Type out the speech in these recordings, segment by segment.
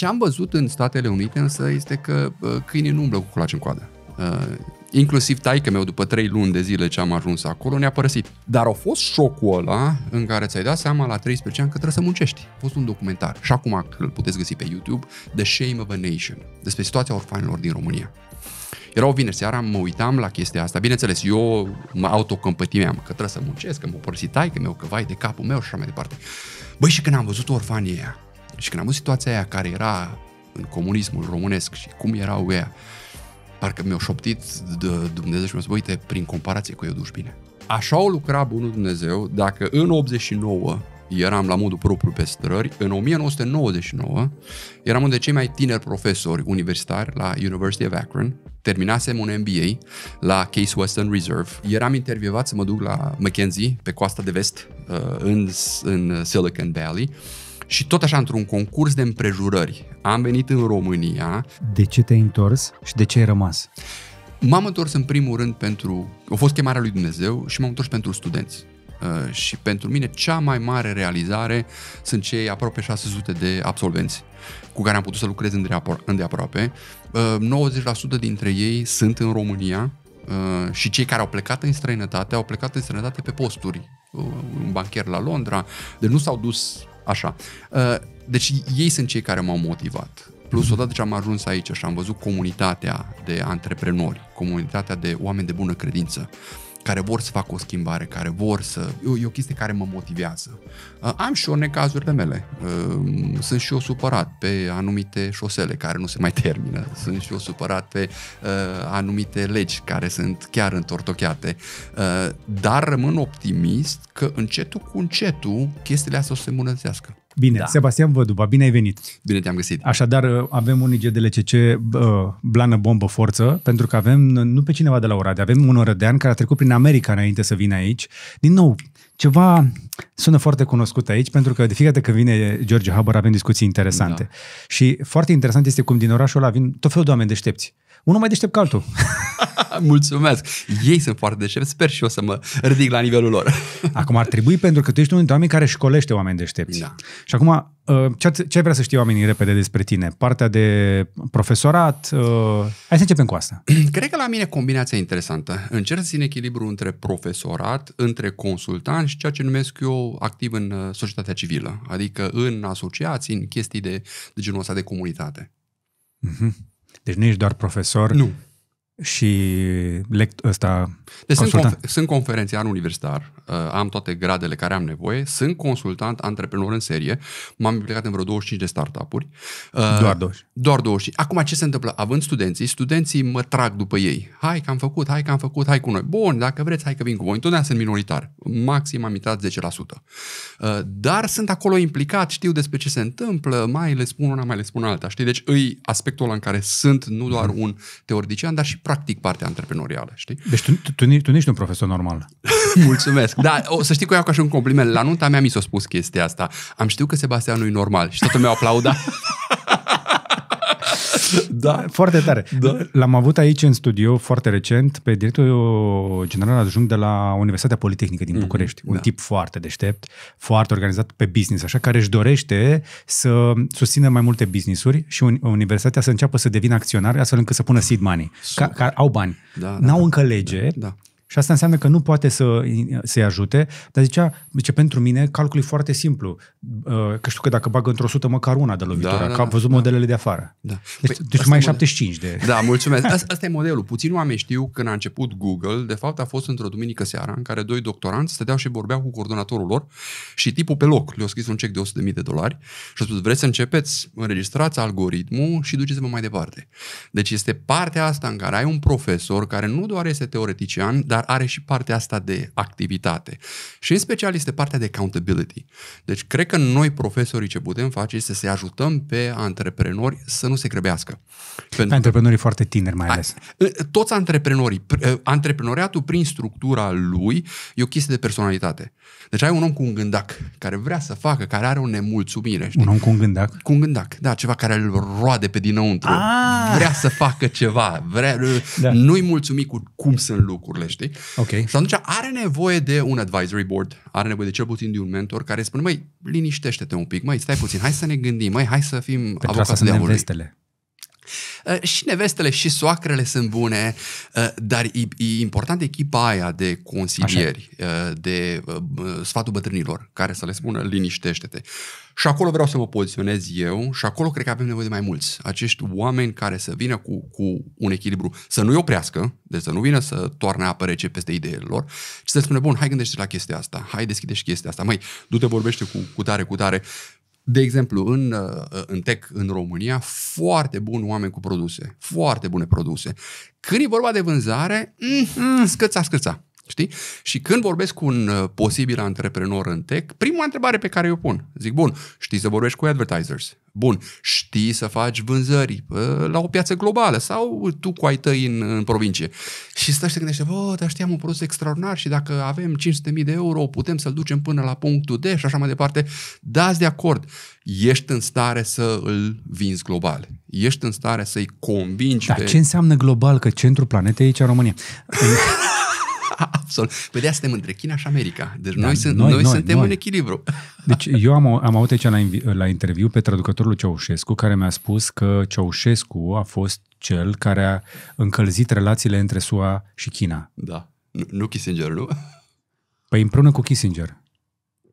Ce am văzut în Statele Unite însă este că câinii nu umblă cu colaci în coadă. Uh, inclusiv taică meu după trei luni de zile ce am ajuns acolo ne-a părăsit. Dar a fost șocul ăla în care ți-ai dat seama la 13 ani că trebuie să muncești. A fost un documentar și acum îl puteți găsi pe YouTube, The Shame of a Nation, despre situația orfanilor din România. Era o vineri seara, mă uitam la chestia asta. Bineînțeles, eu mă autocompătimeam că trebuie să muncesc, că mă părăsit taică meu, că vai de capul meu și așa mai departe. Băi, și când am văzut orfanii aia, și când am văzut situația aia care era în comunismul românesc și cum era ea, parcă mi-au șoptit de Dumnezeu și mi au zis, uite, prin comparație cu eu duș bine. Așa o lucra bunul Dumnezeu dacă în 89 eram la modul propriu pe strări, în 1999 eram unul de cei mai tineri profesori universitari la University of Akron, terminasem un MBA la Case Western Reserve, eram intervievat să mă duc la McKenzie, pe coasta de vest, uh, în, în Silicon Valley, și tot așa, într-un concurs de împrejurări, am venit în România. De ce te-ai întors și de ce ai rămas? M-am întors în primul rând pentru... A fost chemarea lui Dumnezeu și m-am întors pentru studenți. Uh, și pentru mine cea mai mare realizare sunt cei aproape 600 de absolvenți cu care am putut să lucrez îndeaproape. 90% uh, dintre ei sunt în România uh, și cei care au plecat în străinătate au plecat în străinătate pe posturi un bancher la Londra, deci nu s-au dus Așa. Ă, deci ei sunt cei care m-au motivat. Plus, mhm. odată ce am ajuns aici și am văzut comunitatea de antreprenori, comunitatea de oameni de bună credință, uh, care vor să facă o schimbare, care vor să... E o chestie care mă motivează. Uh, am și eu necazurile mele. Uh, sunt și eu supărat pe anumite șosele care nu se mai termină. Sunt și eu supărat pe uh, anumite legi care sunt chiar întortocheate. Dar rămân optimist că încetul cu încetul chestiile astea o să se îmbunătățească. Bine, da. Sebastian Văduva, bine ai venit! Bine te-am găsit! Așadar, uh, avem un IGDLCC uh, blană, bombă, forță, pentru că avem uh, nu pe cineva de la Oradea, avem un orădean care a trecut prin America înainte să vină aici. Din nou, ceva sună foarte cunoscut aici, pentru că de fiecare dată când vine George Haber avem discuții interesante. Da. Și foarte interesant este cum din orașul ăla vin tot felul de oameni deștepți unul mai deștept ca altul. Mulțumesc! Ei sunt foarte deștepți, sper și eu să mă ridic la nivelul lor. Acum ar trebui, pentru că tu ești unul dintre oameni care școlește oameni deștepți. Da. Și acum, uh, ce ai vrea să știi oamenii repede despre tine? Partea de profesorat? Uh, hai să începem cu asta. Cred că la mine combinația e interesantă. Încerc să țin echilibru între profesorat, între consultant și ceea ce numesc eu activ în uh, societatea civilă, adică în asociații, în chestii de, de genul ăsta de comunitate. Mm-hmm. Tens nem de dar professor. Não. și lect- ăsta deci sunt, conf- sunt conferențiar universitar, uh, am toate gradele care am nevoie, sunt consultant antreprenor în serie, m-am implicat în vreo 25 de startup-uri. Uh, doar 20. Doar 20. Acum ce se întâmplă? Având studenții, studenții mă trag după ei. Hai că am făcut, hai că am făcut, hai cu noi. Bun, dacă vreți, hai că vin cu voi. Întotdeauna sunt minoritar. Maxim am intrat 10%. Uh, dar sunt acolo implicat, știu despre ce se întâmplă, mai le spun una, mai le spun alta. Știi? Deci îi aspectul ăla în care sunt nu doar mhm. un teoretician, dar și practic partea antreprenorială, știi? Deci tu, tu, tu, tu nu ești un profesor normal. Mulțumesc. Da, o, să știi că eu iau ca și un compliment. La nunta mea mi s-a spus chestia asta. Am știut că Sebastian nu e normal și toată a aplaudat. da. Foarte tare. Da. L-am avut aici în studio foarte recent pe directorul general adjunct de la Universitatea Politehnică din mhm. București. Mm-hmm. Un da. tip foarte deștept, foarte organizat pe business, așa, care își dorește să susțină mai multe businessuri și universitatea să înceapă să devină acționar astfel încât să pună seed money. Ca, ca, au bani. Da, da, N-au da, încă lege, da, da. Și asta înseamnă că nu poate să, să-i ajute, dar zicea, zice, pentru mine calculul e foarte simplu. Uh, că știu că dacă bag într-o sută, măcar una de lovitură, da, da, că da, am văzut da, modelele de afară. Da. Deci, păi, deci mai e 75 de... Da, mulțumesc. Asta, asta e modelul. Puțin oameni știu când a început Google, de fapt a fost într-o duminică seara în care doi doctoranți stăteau și vorbeau cu coordonatorul lor și tipul pe loc le-a scris un cec de 100.000 de dolari și a spus, vreți să începeți, înregistrați algoritmul și duceți-vă mai departe. Deci este partea asta în care ai un profesor care nu doar este teoretician, dar dar are și partea asta de activitate. Și în special este partea de accountability. Deci cred că noi profesorii ce putem face este să-i ajutăm pe antreprenori să nu se grăbească. Pentru antreprenorii foarte tineri mai ales. Toți antreprenorii. Ă, Antreprenoriatul prin structura lui e o chestie de personalitate. Deci ai un om cu un gândac care vrea să facă, care are o nemulțumire. Știi? Un om cu un gândac? Cu un gândac, da, ceva care îl roade pe dinăuntru. Aaaa! Ah! Vrea să facă ceva, vrea, da. nu-i mulțumit cu cum sunt lucrurile, știi? muncit. Okay. Și atunci are nevoie de un advisory board, are nevoie de cel puțin de un mentor care spune, măi, liniștește-te un pic, măi, stai puțin, hai să ne gândim, măi, hai să fim avocați de diavolului. Uh, și nevestele și soacrele sunt bune, uh, dar e, e importantă echipa aia de consilieri, uh, de sfatul bătrânilor, care să le spună liniștește-te. Și acolo vreau să mă poziționez eu și acolo cred că avem nevoie de mai mulți. Acești oameni care să vină cu, cu un echilibru, să nu-i oprească, deci să nu vină să toarne apă rece peste ideile lor, ci să spună, bun, hai gândește la chestia asta, hai deschidești chestia asta, mai du-te vorbește cu, cu tare, cu tare de exemplu, în, uh, în tech în România, foarte buni oameni cu produse, foarte bune produse. Când e vorba de vânzare, mm, mm, scăța, scăța. Știi? Și când vorbesc cu un uh, posibil antreprenor în tech, prima întrebare pe care eu pun, zic, bun, știi să vorbești cu advertisers, bun, știi să faci vânzări uh, la o piață globală sau tu cu ai tăi în, în provincie. Și stai și te gândește, bă, dar știam un produs extraordinar și dacă avem 500.000 de euro, putem să-l ducem până la punctul D și așa mai departe. Dați de acord, ești în stare să îl vinzi global. Ești în stare să-i convingi Dar pe... ce înseamnă global? Că centrul planetei e aici în România. absolut. Păi de suntem între China și America. Deci da, noi, sunt, noi, noi, noi suntem noi. în echilibru. Deci eu am, am avut aici la, la interviu pe traducătorul Ceaușescu care mi-a spus că Ceaușescu a fost cel care a încălzit relațiile între SUA și China. Da. Nu, nu Kissinger, nu? Păi împreună cu Kissinger.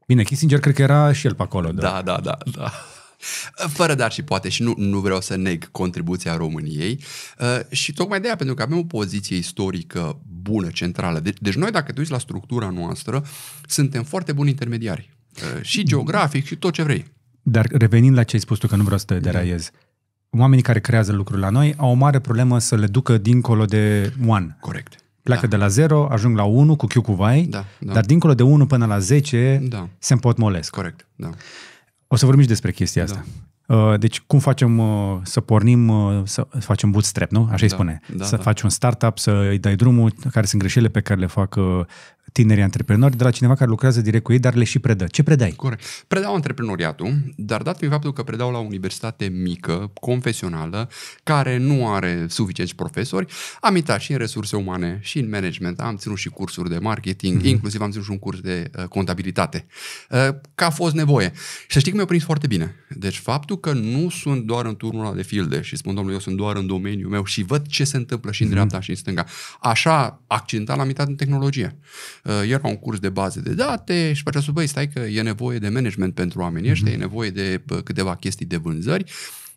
Bine, Kissinger cred că era și el pe acolo. Da, da, da, da. da. Fără dar și poate și nu, nu vreau să neg contribuția României uh, și tocmai de aia, pentru că avem o poziție istorică bună, centrală. De- deci, deci noi, dacă te uiți la structura noastră, suntem foarte buni intermediari. Uh, și geografic și tot ce vrei. Dar revenind la ce ai spus tu, că nu vreau să te mhm. deraiez, oamenii care creează lucruri la noi au o mare problemă să le ducă dincolo de one. Corect. Pleacă da. de la 0, ajung la 1 cu Q cu vai, da, da. dar dincolo de 1 până la 10 da. se împotmolesc. Corect, da. O să vorbim și despre chestia da. asta. Da. Deci cum facem uh, să pornim, uh, să facem bootstrap, nu? Așa da, îi spune. Da, să da. faci un startup, să îi dai drumul, care sunt greșelile pe care le fac tinerii antreprenori de la cineva care lucrează direct cu ei, dar le și predă. Ce predai? Corect. Predau antreprenoriatul, dar dat fiind faptul că predau la o universitate mică, confesională, care nu are suficienți profesori, am intrat și în resurse umane și în management, am ținut și cursuri de marketing, mm-hmm. inclusiv am ținut și un curs de uh, contabilitate. Uh, că a fost nevoie. Și să știi că mi-a prins foarte bine. Deci faptul că nu sunt doar în turnul ăla de filde și spun, domnule, eu sunt doar în domeniul meu și văd ce se întâmplă și în mm-hmm. dreapta și în stânga. Așa accidental am intrat în tehnologie. Uh, era un curs de baze de date și pe aceea băi, stai că e nevoie de management pentru oamenii ăștia, mm-hmm. e nevoie de uh, câteva chestii de vânzări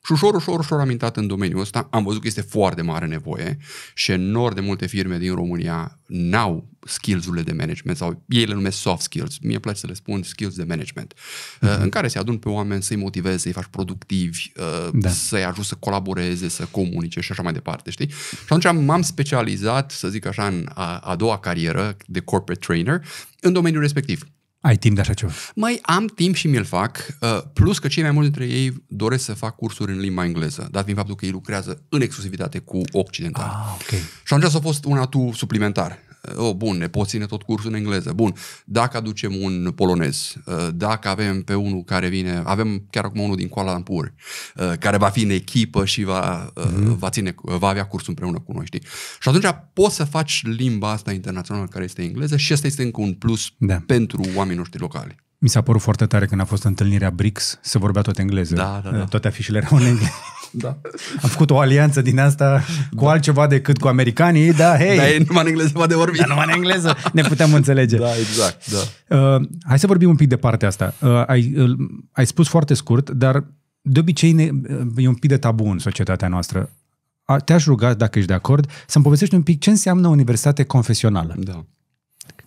și ușor, ușor, ușor am intrat în domeniul ăsta, am văzut că este foarte mare nevoie și enorm de multe firme din România n-au skills-urile de management sau ei le numesc soft skills, mie îmi place să le spun skills de management, uh-huh. în care se adun pe oameni să-i motivezi, să-i faci productivi, uh, da. să-i ajut să colaboreze, să comunice și așa mai departe, știi? Și atunci m-am specializat, să zic așa, în a, a doua carieră de corporate trainer în domeniul respectiv. Ai timp de așa ceva? Mai am timp și mi-l fac, uh, plus că cei mai mulți dintre ei doresc să fac cursuri în limba engleză, dat fiind faptul că ei lucrează în exclusivitate cu occidental. Ah, okay. Și atunci a fost un atu suplimentar oh, bun, ne pot ține tot cursul în engleză, bun, dacă aducem un polonez, uh, dacă avem pe unul care vine, avem chiar acum unul din Kuala Lumpur, uh, care va fi în echipă și va, mm-hmm. va, ține, va avea cursul împreună cu noi, știi? Și atunci poți să faci limba asta internațională care este engleză și asta este încă un plus da. pentru oamenii noștri locali. Mi s-a părut foarte tare când a fost întâlnirea BRICS, se vorbea tot engleză. Da, da, da. Toate afișele erau în engleză. Da. Am făcut o alianță din asta cu da. altceva decât cu americanii, da, hei. Da, e numai în engleză poate de vorbi. Da, numai în engleză ne putem înțelege. Da, exact, da. Uh, hai să vorbim un pic de partea asta. Uh, ai, uh, ai spus foarte scurt, dar de obicei ne, uh, e un pic de tabu în societatea noastră. te-aș ruga, dacă ești de acord, să-mi povestești un pic ce înseamnă universitate confesională. Da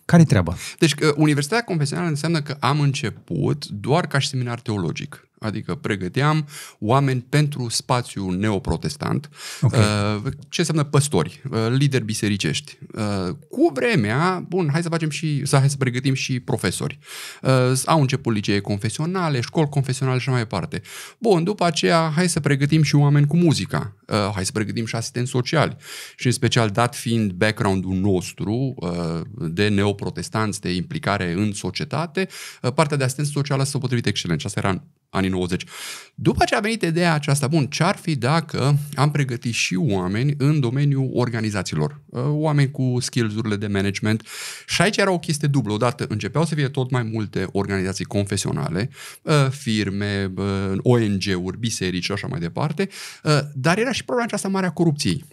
care treaba? Deci, Universitatea Confesională înseamnă că am început doar ca și seminar teologic adică pregăteam oameni pentru spațiul neoprotestant, okay. Uh, ce înseamnă păstori, uh, lideri bisericești. Uh, cu vremea, bun, hai să facem și, să, hai să pregătim și profesori. Au început licee confesionale, școli confesionale și mai departe. Bun, după aceea, hai să pregătim și oameni cu muzica, hai să pregătim și asistenți sociali. Și în special, dat fiind background-ul nostru de neoprotestanți, de implicare în societate, partea de asistență socială s-a potrivit excelent. Și asta era anii 90. După ce a venit ideea aceasta, bun, ce-ar fi dacă am pregătit și oameni în domeniul organizațiilor, uh, oameni cu skills-urile de management și aici era o chestie dublă, odată începeau să fie tot mai multe organizații confesionale, uh, firme, uh, ONG-uri, biserici și așa mai departe, dar era și problema aceasta mare a corupției,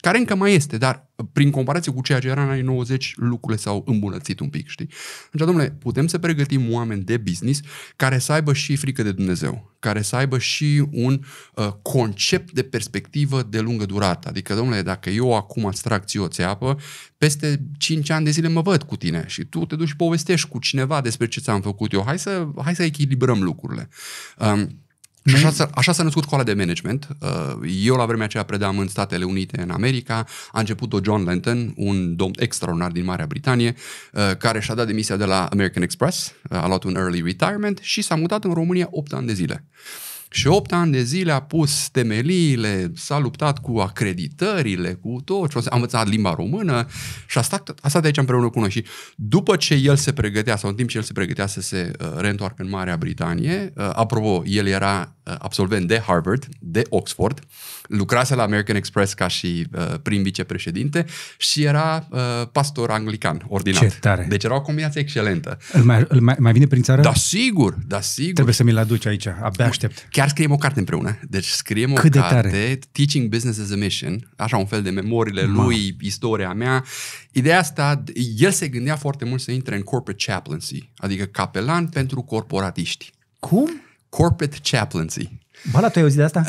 care încă mai este, dar prin comparație cu ceea ce era în anii 90, lucrurile s-au îmbunătățit un pic, știi? Deci, domnule, putem să pregătim oameni de business care să aibă și frică de Dumnezeu, care să aibă și un uh, concept de perspectivă de lungă durată. Adică, domnule, dacă eu acum îți trag ție o țeapă, peste 5 ani de zile mă văd cu tine și tu te duci și povestești cu cineva despre ce ți-am făcut eu. Hai să, hai să echilibrăm lucrurile. Um, și așa, mhm. s-a, așa s-a născut școala de management. Uh, eu la vremea aceea predam în Statele Unite, în America. A început-o John Lenton, un domn extraordinar din Marea Britanie, uh, care și-a dat demisia de la American Express, uh, a luat un early retirement și s-a mutat în România 8 ani de zile. Și opt ani de zile a pus temeliile, s-a luptat cu acreditările, cu tot, și a învățat limba română și a stat, a stat de aici împreună cu noi. Și după ce el se pregătea, sau în timp ce el se pregătea să se uh, reîntoarcă în Marea Britanie, uh, apropo, el era uh, absolvent de Harvard, de Oxford, lucrase la American Express ca și prim vicepreședinte și era pastor anglican ordinat. Ce tare. Deci era o combinație excelentă. Îl mai, îl mai, mai vine prin țară? Da, sigur, da, sigur. Trebuie să mi-l aduci aici, abia aștept. Chiar chiar scriem o carte împreună. Deci scriem o Cât carte, de tare. Teaching Business as a Mission, așa un fel de memoriile Ma. lui, istoria mea. Ideea asta, el se gândea foarte mult să intre în corporate chaplaincy, adică capelan pentru corporatiști. Cum? Corporate chaplaincy. Bala, tu ai auzit de asta?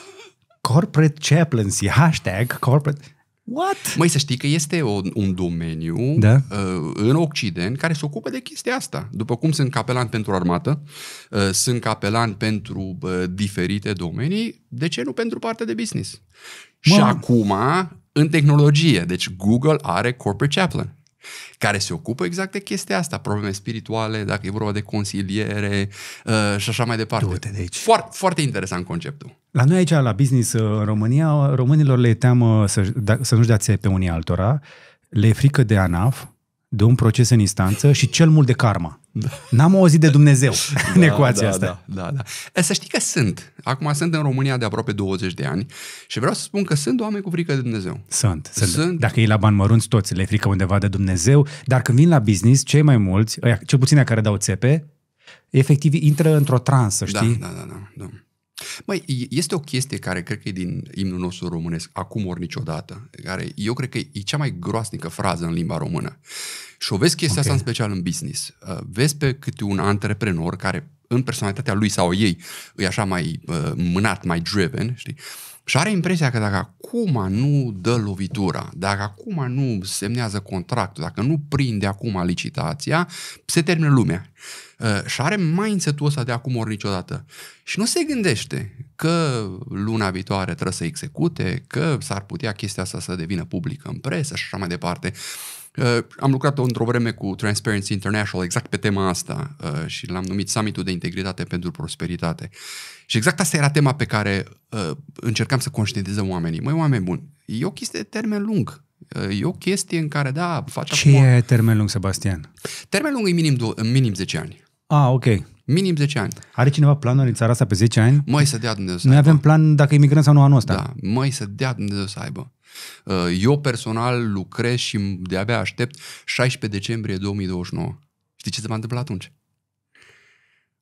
corporate chaplaincy, hashtag corporate... What? Măi, să știi că este o, un domeniu da? uh, în Occident care se ocupă de chestia asta. După cum sunt capelan pentru armată, uh, sunt capelan pentru uh, diferite domenii, de ce nu pentru partea de business? Mă. Și acum, în tehnologie, deci Google are corporate chaplain care se ocupă exact de chestia asta, probleme spirituale, dacă e vorba de consiliere uh, și așa mai departe. Du-te de aici. Foarte, foarte interesant conceptul. La noi aici, la business uh, în România, românilor le teamă să, da, să nu-și dea pe unii altora, le e frică de ANAF, de un proces în instanță și cel mult de karma. Da. N-am auzit de Dumnezeu da, în ecuația da, asta. Da, da, da. Să știi că sunt. Acum sunt în România de aproape 20 de ani și vreau să spun că sunt oameni cu frică de Dumnezeu. Sunt. sunt. sunt. Dacă e la bani mărunți, toți le frică undeva de Dumnezeu, dar când vin la business, cei mai mulți, cel puțin care dau țepe, efectiv intră într-o transă, da, știi? Da, da, da. da, da. Mai este o chestie care cred că e din imnul nostru românesc, acum ori niciodată, care eu cred că e cea mai groasnică frază în limba română. Și o vezi chestia okay. asta în special în business. Uh, vezi pe câte un antreprenor care în personalitatea lui sau ei e așa mai uh, mânat, mai driven, știi? Uh, și are impresia că dacă acum nu dă lovitura, dacă acum nu semnează contractul, dacă nu prinde acum licitația, se termină lumea. Uh, și are mindset-ul ăsta de acum ori niciodată. Și nu se gândește că luna viitoare trebuie să execute, că s-ar putea chestia asta să devină publică în presă și așa mai departe. Uh, am lucrat într-o vreme cu Transparency International exact pe tema asta uh, și l-am numit Summitul de Integritate pentru Prosperitate. Și exact asta era tema pe care uh, încercam să conștientizăm oamenii. Măi, oameni buni, e o chestie de termen lung. Uh, e o chestie în care, da, faci Ce acum... e termen lung, Sebastian? Termen lung e minim, minim 10 ani. Ah, ok. Minim 10 ani. Are cineva planuri în țara asta pe 10 ani? Măi să dea Dumnezeu să Noi aibă. avem plan dacă emigrăm sau nu anul ăsta. Da, măi să dea Dumnezeu să aibă. Uh, eu personal lucrez și de-abia aștept 16 decembrie 2029. Știi ce se va întâmpla atunci?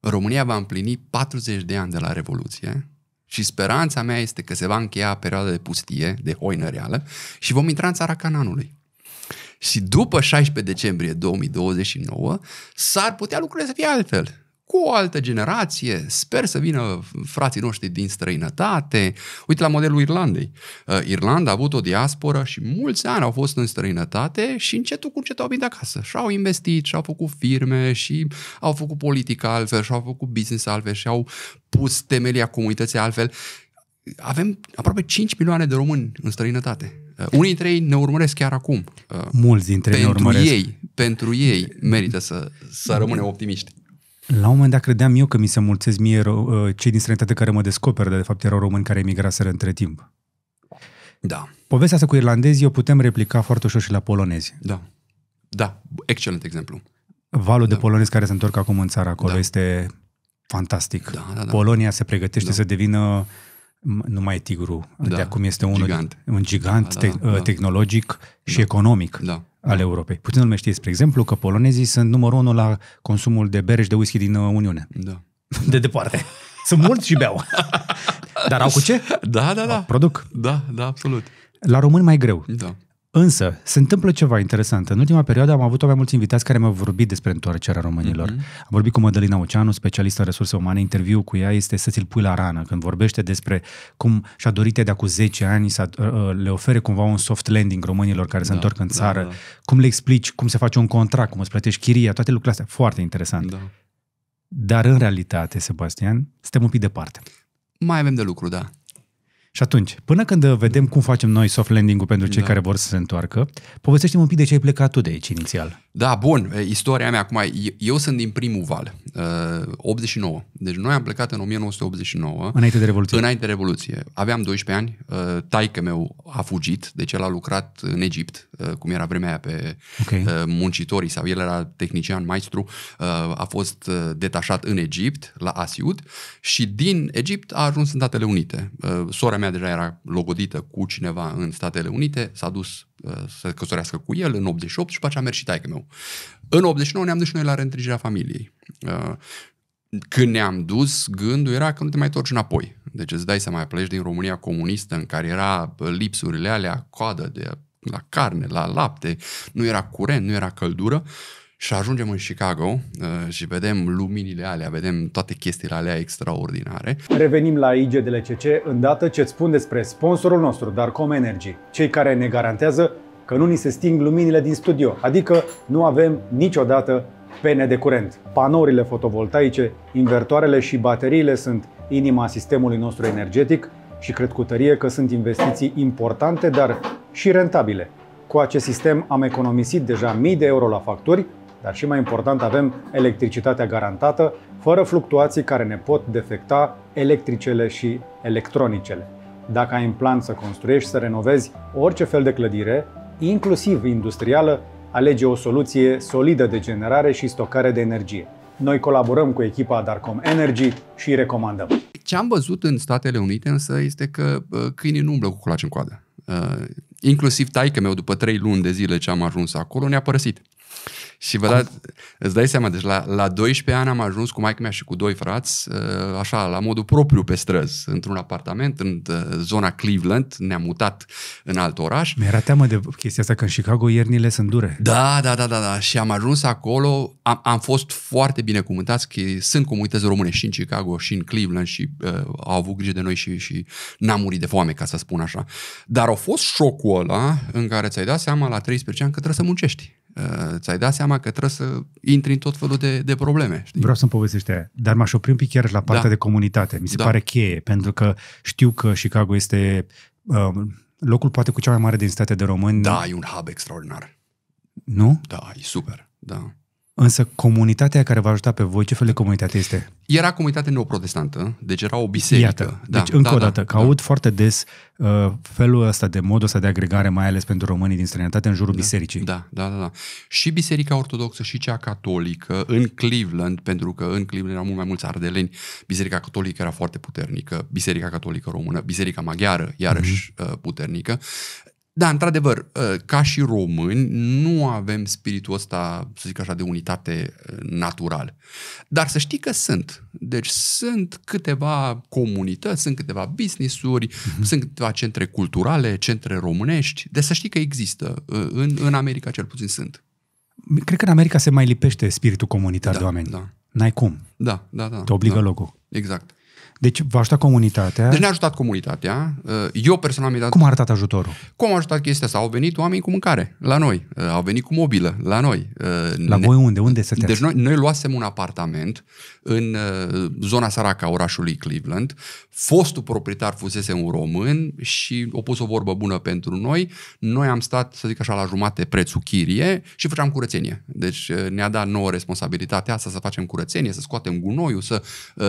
România va împlini 40 de ani de la Revoluție și speranța mea este că se va încheia perioada de pustie, de hoină reală și vom intra în țara Cananului. Și după 16 decembrie 2029 s-ar putea lucrurile să fie altfel cu o altă generație, sper să vină frații noștri din străinătate. Uite la modelul Irlandei. Uh, Irlanda a avut o diasporă și mulți ani au fost în străinătate și încetul cu încetul au venit acasă și au investit și au făcut firme și au făcut politică altfel și au făcut business altfel și au pus temelia comunității altfel. Avem aproape 5 milioane de români în străinătate. Uh, unii dintre ei ne urmăresc chiar acum. Uh, mulți dintre ei ne urmăresc. Ei, pentru ei merită să, să rămânem optimiști. La un moment dat credeam eu că mi se mulțesc mie rău, uh, cei din străinătate care mă descoperă, dar de fapt erau români care emigraseră între timp. Da. Povestea asta cu irlandezii o putem replica foarte ușor și la polonezi. Da. Da, excelent exemplu. Valul da. de polonezi care se întorc acum în țara acolo da. este fantastic. Da, da, da. Polonia se pregătește da. să devină nu mai e tigru, da. de acum este un gigant. un gigant da, da, da, te- uh, da. tehnologic da. și economic. Da ale Europei. Puțin lume știe, spre exemplu, că polonezii sunt numărul unu la consumul de bere și de whisky din uh, Uniune. Da. De departe. Sunt mulți și beau. Dar au cu ce? Da, da, da. O produc. Da, da, absolut. La români mai greu. Da. Însă, se întâmplă ceva interesant. În ultima perioadă am avut mai mulți invitați care mi-au vorbit despre întoarcerea românilor. Mm-hmm. Am vorbit cu Mădălina Oceanu, specialistă în resurse umane. Interviu cu ea este să ți-l pui la rană, când vorbește despre cum și-a dorit de acum 10 ani să uh, uh, le ofere cumva un soft landing românilor care se da, întorc în da, țară. Da, da. Cum le explici, cum se face un contract, cum îți plătești chiria, toate lucrurile astea. Foarte interesant. Da. Dar în realitate, Sebastian, suntem un pic departe. Mai avem de lucru, da. Și atunci, până când vedem cum facem noi soft landing-ul pentru cei da. care vor să se întoarcă, povestește-mi un pic de ce ai plecat tu de aici inițial. Da, bun, istoria mea acum, eu sunt din primul val, 89. Uh, deci noi am plecat în 1989. Înainte de Revoluție. Înainte de Revoluție. Aveam 12 ani, uh, taică meu a fugit, deci el a lucrat în Egipt, uh, cum era vremea aia pe okay. muncitorii sau el era tehnician, maestru, a fost detașat în Egipt, la Asiut și din Egipt a ajuns în Statele Unite. Sora mea deja era logodită cu cineva în Statele Unite, s-a dus Uh, să căsătorească cu el în 88 și după aceea a mers și taică meu. În 89 ne-am dus și noi la reîntrigirea familiei. Uh, când ne-am dus, gândul era că nu te mai torci înapoi. Deci îți dai să mai pleci din România comunistă în care era uh, lipsurile alea, coadă de la carne, la lapte, nu era curent, nu era căldură și ajungem în Chicago uh, și vedem luminile alea, vedem toate chestiile alea extraordinare. Revenim la IGDLCC îndată ce îți spun despre sponsorul nostru, Darkom Energy, cei care ne garantează că nu ni se sting luminile din studio, adică nu avem niciodată pene de curent. Panourile fotovoltaice, invertoarele și bateriile sunt inima sistemului nostru energetic și cred cu tărie că sunt investiții importante, dar și rentabile. Cu acest sistem am economisit deja mii de euro la facturi dar și mai important, avem electricitatea garantată, fără fluctuații care ne pot defecta electricele și electronicele. Dacă ai în plan să construiești, să renovezi orice fel de clădire, inclusiv industrială, alege o soluție solidă de generare și stocare de energie. Noi colaborăm cu echipa Darcom Energy și îi recomandăm. Ce am văzut în Statele Unite însă este că câinii nu umblă cu colaci în coadă. Uh, inclusiv taică meu după trei luni de zile ce am ajuns acolo ne-a părăsit. Și vă dați, îți dai seama, deci la, la 12 ani am ajuns cu maica mea și cu doi frați, uh, așa, la modul propriu pe străzi, într-un apartament, în uh, zona Cleveland, ne-am mutat în alt oraș. Mi-era teamă de chestia asta, că în Chicago iernile sunt dure. Da, da, da, da, da. și am ajuns acolo, am, am fost foarte bine binecuvântați că sunt comunități române și în Chicago și în Cleveland și uh, au avut grijă de noi și, și n-am murit de foame, ca să spun așa. Dar a fost șocul ăla în care ți-ai dat seama la 13 ani că trebuie să muncești. Uh, ți-ai dat seama seama că trebuie să intri în tot felul de, de probleme. Știi? Vreau să-mi povestești aia, dar m-aș opri un pic chiar la da. partea da. de comunitate. Mi se da. pare cheie, pentru că știu că Chicago este uh, locul poate cu cea mai mare densitate de români. Da, e un hub extraordinar. Nu? Da, e super, da. Însă comunitatea care va ajuta pe voi, ce fel de comunitate este? Era comunitate neoprotestantă, deci era o biserică. Iată, da, deci da, încă da, o dată, da, că da. aud foarte des uh, felul ăsta de modul ăsta de agregare, mai ales pentru românii din străinătate, în jurul da, bisericii. Da, da, da, da. Și biserica ortodoxă și cea catolică în Cleveland, pentru că în Cleveland erau mult mai mulți ardeleni, biserica catolică era foarte puternică, biserica catolică română, biserica maghiară, iarăși mm-hmm. puternică. Da, într-adevăr, uh, ca și români, nu avem spiritul ăsta, să zic așa, de unitate uh, natural. Dar să știi că sunt. Deci sunt câteva comunități, sunt câteva business-uri, mm-hmm. sunt câteva centre culturale, centre românești. Deci să știi că există. Uh, în, în America cel puțin sunt. Cred că în America se mai lipește spiritul comunitar da, de oameni. Da. N-ai cum. Da, da, da. Te obligă da. locul. Exact. Deci v-a ajutat comunitatea? Deci ne-a ajutat comunitatea. Uh, eu personal mi-am dat... Cum a arătat ajutorul? Cum a ajutat chestia asta? Au venit oameni cu mâncare la noi, uh, au venit cu mobilă la noi. Uh, la ne... voi unde? Unde să Deci noi, noi luasem un apartament în zona săracă orașului Cleveland. Fostul proprietar fusese un român și a pus o vorbă bună pentru noi. Noi am stat, să zic așa, la jumate prețul chirie și făceam curățenie. Deci ne-a dat nouă responsabilitatea asta să facem curățenie, să scoatem gunoiul, să uh,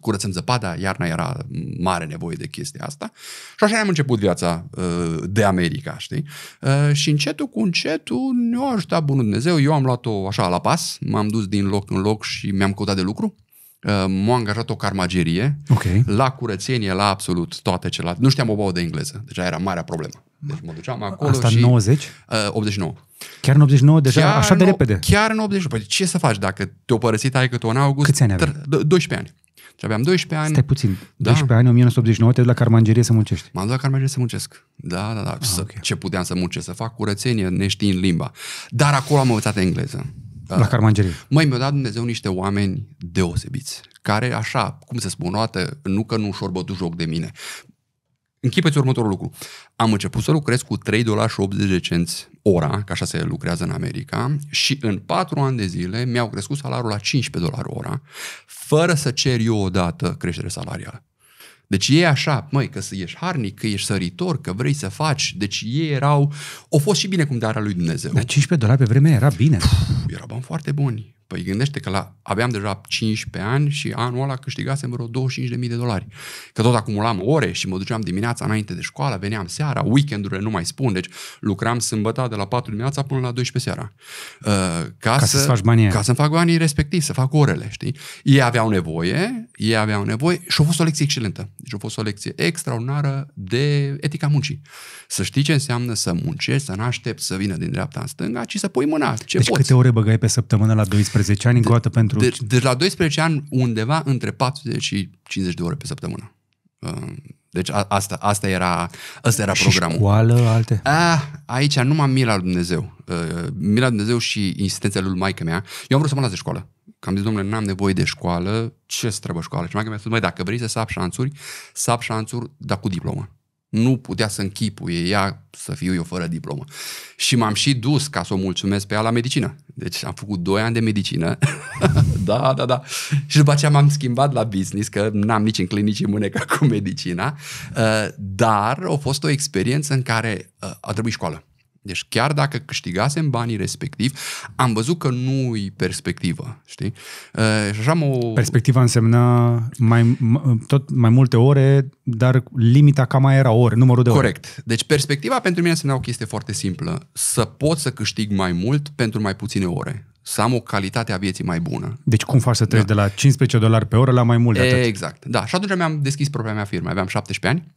curățăm în zăpada, iarna era mare nevoie de chestia asta. Și așa am început viața uh, de America, știi? Uh, și încetul cu încetul ne-a ajutat Bunul Dumnezeu. Eu am luat-o așa la pas, m-am dus din loc în loc și mi-am căutat de lucru uh, m-a angajat o carmagerie okay. la curățenie, la absolut toate celelalte. Nu știam o bău de engleză, deja deci era marea problemă. Deci mă duceam acolo Asta și... 90? Uh, 89. Chiar în 89, deja chiar așa de repede? Chiar în 89. Păi ce să faci dacă te-o părăsit ai că tu în august? Câți ani aveai? 12 ani și aveam 12 ani. Stai puțin, 12 da. ani, 1989, te duci la carmangerie să muncești. M-am dus la carmangerie să muncesc, da, da, da, ah, să, okay. ce puteam să muncesc, să fac curățenie neștiind limba. Dar acolo am învățat engleză. Da. La carmangerie. Măi, mi-a dat Dumnezeu niște oameni deosebiți, care așa, cum se spun, o dată, nu că nu ușor bătu joc de mine. Închipeți următorul lucru. Am început să lucrez cu 3,80 dolari și de cenți ora, că așa se lucrează în America, și în patru ani de zile mi-au crescut salariul la 15 dolari ora, fără să cer eu odată creștere salarială. Deci ei așa, măi, că ești harnic, că ești săritor, că vrei să faci. Deci ei erau, au fost și bine cum darea lui Dumnezeu. Dar 15 dolari pe vremea era bine. Puh, erau bani foarte buni. Păi gândește că la, aveam deja 15 ani și anul ăla câștigasem vreo 25.000 de dolari. Că tot acumulam ore și mă duceam dimineața înainte de școală, veneam seara, weekendurile nu mai spun, deci lucram sâmbătă de la 4 dimineața până la 12 seara. Uh, ca, ca, să, faci banii Ca să-mi fac banii respectiv, să fac orele, știi? Ei aveau nevoie, ei aveau nevoie și a fost o lecție excelentă. Deci a fost o lecție extraordinară de etica muncii. Să știi ce înseamnă să muncești, să nu aștepți să vină din dreapta în stânga, ci să pui mâna ce deci poți. câte ore băgai pe săptămână la 12 12 ani încă o dată pentru... De, deci la 12 ani undeva între 40 și 50 de ore pe săptămână. Uh, deci a, asta, asta era, asta era și programul. școală, alte? A, ah, aici nu m-am mila lui Dumnezeu. Uh, mila lui Dumnezeu și insistența lui maică mea. Eu am vrut să mă las de școală. Că am zis, domnule, n-am nevoie de școală, ce trebuie școală? Și maica mi-a spus, măi, dacă vrei să sap șanțuri, sap șanțuri, dar cu diplomă. Nu putea să închipuie ea să fiu eu fără diplomă. Și m-am și dus ca să o mulțumesc pe ea la medicină. Deci am făcut 2 ani de medicină. da, da, da. Și după aceea m-am schimbat la business, că n-am nici în clinici mâneca cu medicina. Uh, dar a fost o experiență în care uh, a trebuit școală. Deci chiar dacă câștigasem banii respectiv, am văzut că nu-i perspectivă, știi? Uh, așa o... Perspectiva însemna mai, tot mai multe ore, dar limita cam mai era ore, numărul de Corect. ore. Corect. Deci perspectiva pentru mine însemna o chestie foarte simplă. Să pot să câștig mai mult pentru mai puține ore să am o calitate a vieții mai bună. Deci cum faci să treci da. de la 15 dolari pe oră la mai mult de atât? Exact, da. Și atunci mi-am deschis propria mea firmă, aveam 17 ani,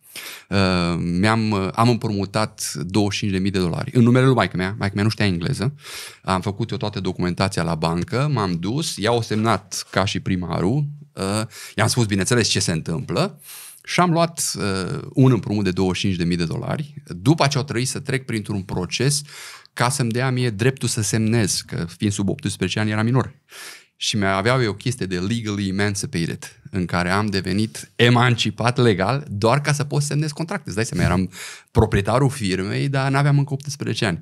uh, mi-am, uh, am împrumutat 25.000 de dolari. În numele lui maică mea, maică mea nu știa engleză, am făcut eu toată documentația la bancă, m-am dus, i-au semnat ca și primarul, uh, i-am spus bineînțeles ce se întâmplă, și am luat uh, un împrumut de 25.000 de dolari, după ce au trebuit să trec printr-un proces ca să-mi dea mie dreptul să semnez, că fiind sub 18 ani era minor. Și mi aveau eu o chestie de legally emancipated, în care am devenit emancipat legal doar ca să pot semnez contracte. Îți dai seama, eram proprietarul firmei, dar n-aveam încă 18 ani.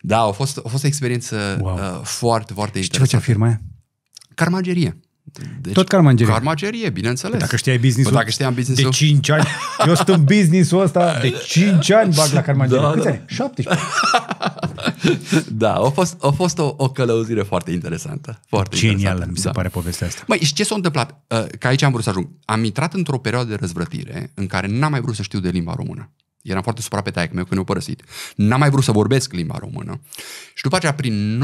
Da, a fost, a fost o experiență wow. uh, foarte, foarte interesantă. Și ce făcea firma aia? Carmagerie. Deci, Tot carmagerie. Carmagerie, bineînțeles. Păi dacă știai business păi dacă știam business de 5 ani, eu sunt în business-ul ăsta de 5 ani bag la carmagerie. Da, Câți da. ani? 17. da, a fost, a fost o, o călăuzire foarte interesantă. Foarte Genială, interesantă. mi se da. pare povestea asta. Mai și ce s-a întâmplat? Uh, că aici am vrut să ajung. Am intrat într-o perioadă de răzvrătire în care n-am mai vrut să știu de limba română. Eram foarte supărat pe taic meu că ne-au părăsit. N-am mai vrut să vorbesc limba română. Și după aceea, prin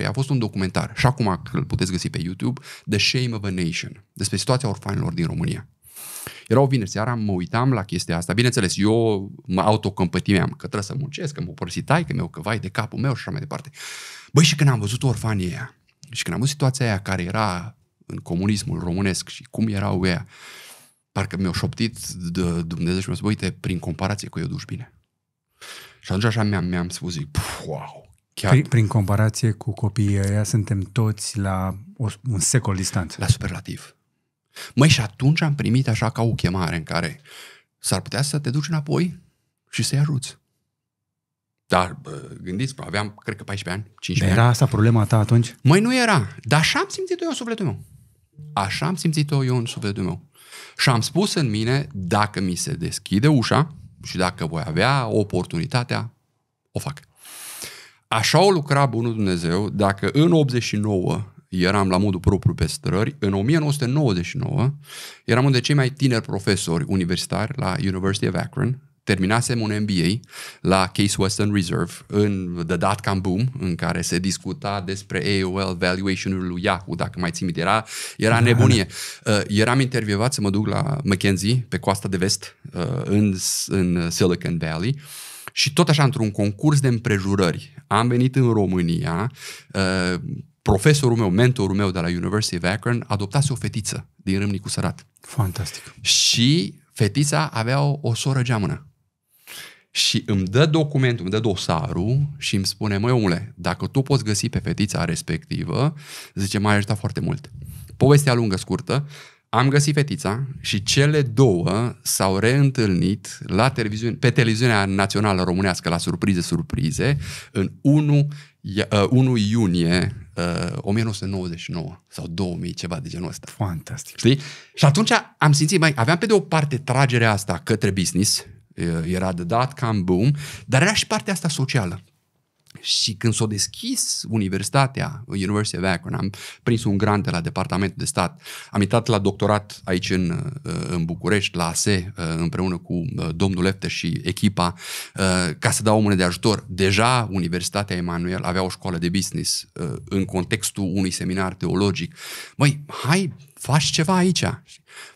92-93, a fost un documentar, și acum îl puteți găsi pe YouTube, The Shame of a Nation, despre situația orfanilor din România. Era o vineri seara, mă uitam la chestia asta. Bineînțeles, eu mă autocompătimeam că trebuie să muncesc, că m-au părăsit taică meu, că vai de capul meu și așa mai departe. Băi, și când am văzut orfanii aia, și când am văzut situația aia care era în comunismul românesc și cum erau ea, parcă mi-au șoptit de Dumnezeu și mi au spus, uite, prin comparație cu eu duci bine. Și atunci așa mi-am, mi-am spus, zic, wow, chiar... Prin, prin comparație cu copiii ăia, suntem toți la o, un secol distanță. La superlativ. Măi, și atunci am primit așa ca o chemare în care s-ar putea să te duci înapoi și să-i ajuți. Dar gândiți-vă, aveam, cred că 14 ani, 15 era ani. Era asta problema ta atunci? Măi, nu era. Dar așa am simțit-o eu în sufletul meu. Așa am simțit-o eu în sufletul meu. Și am spus în mine, dacă mi se deschide ușa și dacă voi avea oportunitatea, o fac. Așa o lucra Bunul Dumnezeu, dacă în 89 eram la modul propriu pe strări, în 1999 eram unul de cei mai tineri profesori universitari la University of Akron, terminasem un MBA la Case Western Reserve în The Dotcom Boom, în care se discuta despre AOL valuation-ul lui Yahoo, dacă mai țin Era, era da. nebunie. Uh, eram intervievat să mă duc la McKenzie, pe coasta de vest, uh, în, în Silicon Valley, și tot așa, într-un concurs de împrejurări, am venit în România, uh, profesorul meu, mentorul meu de la University of Akron, adoptase o fetiță din Râmnicu Sărat. Fantastic. Și fetița avea o, o soră geamănă și îmi dă documentul, îmi dă dosarul și îmi spune, măi omule, dacă tu poți găsi pe fetița respectivă, zice, m-a ajutat foarte mult. Povestea lungă, scurtă, am găsit fetița și cele două s-au reîntâlnit la televiziune, pe televiziunea națională românească la surprize, surprize, în 1, 1 uh, iunie 1999 uh, sau 2000, ceva de genul ăsta. Fantastic. Știi? Și atunci am simțit, mai aveam pe de o parte tragerea asta către business Eh, era de dat, cam boom, dar era și partea asta socială. Și când s-a deschis universitatea, University of Akron, am prins un grant de la Departamentul de Stat, am intrat la doctorat aici în, eh, în București, la ASE, eh, împreună cu domnul Lefter și echipa, ca să dau o mână de ajutor. Deja Universitatea Emanuel avea o școală de business în contextul unui seminar teologic. Măi, hai faci ceva aici.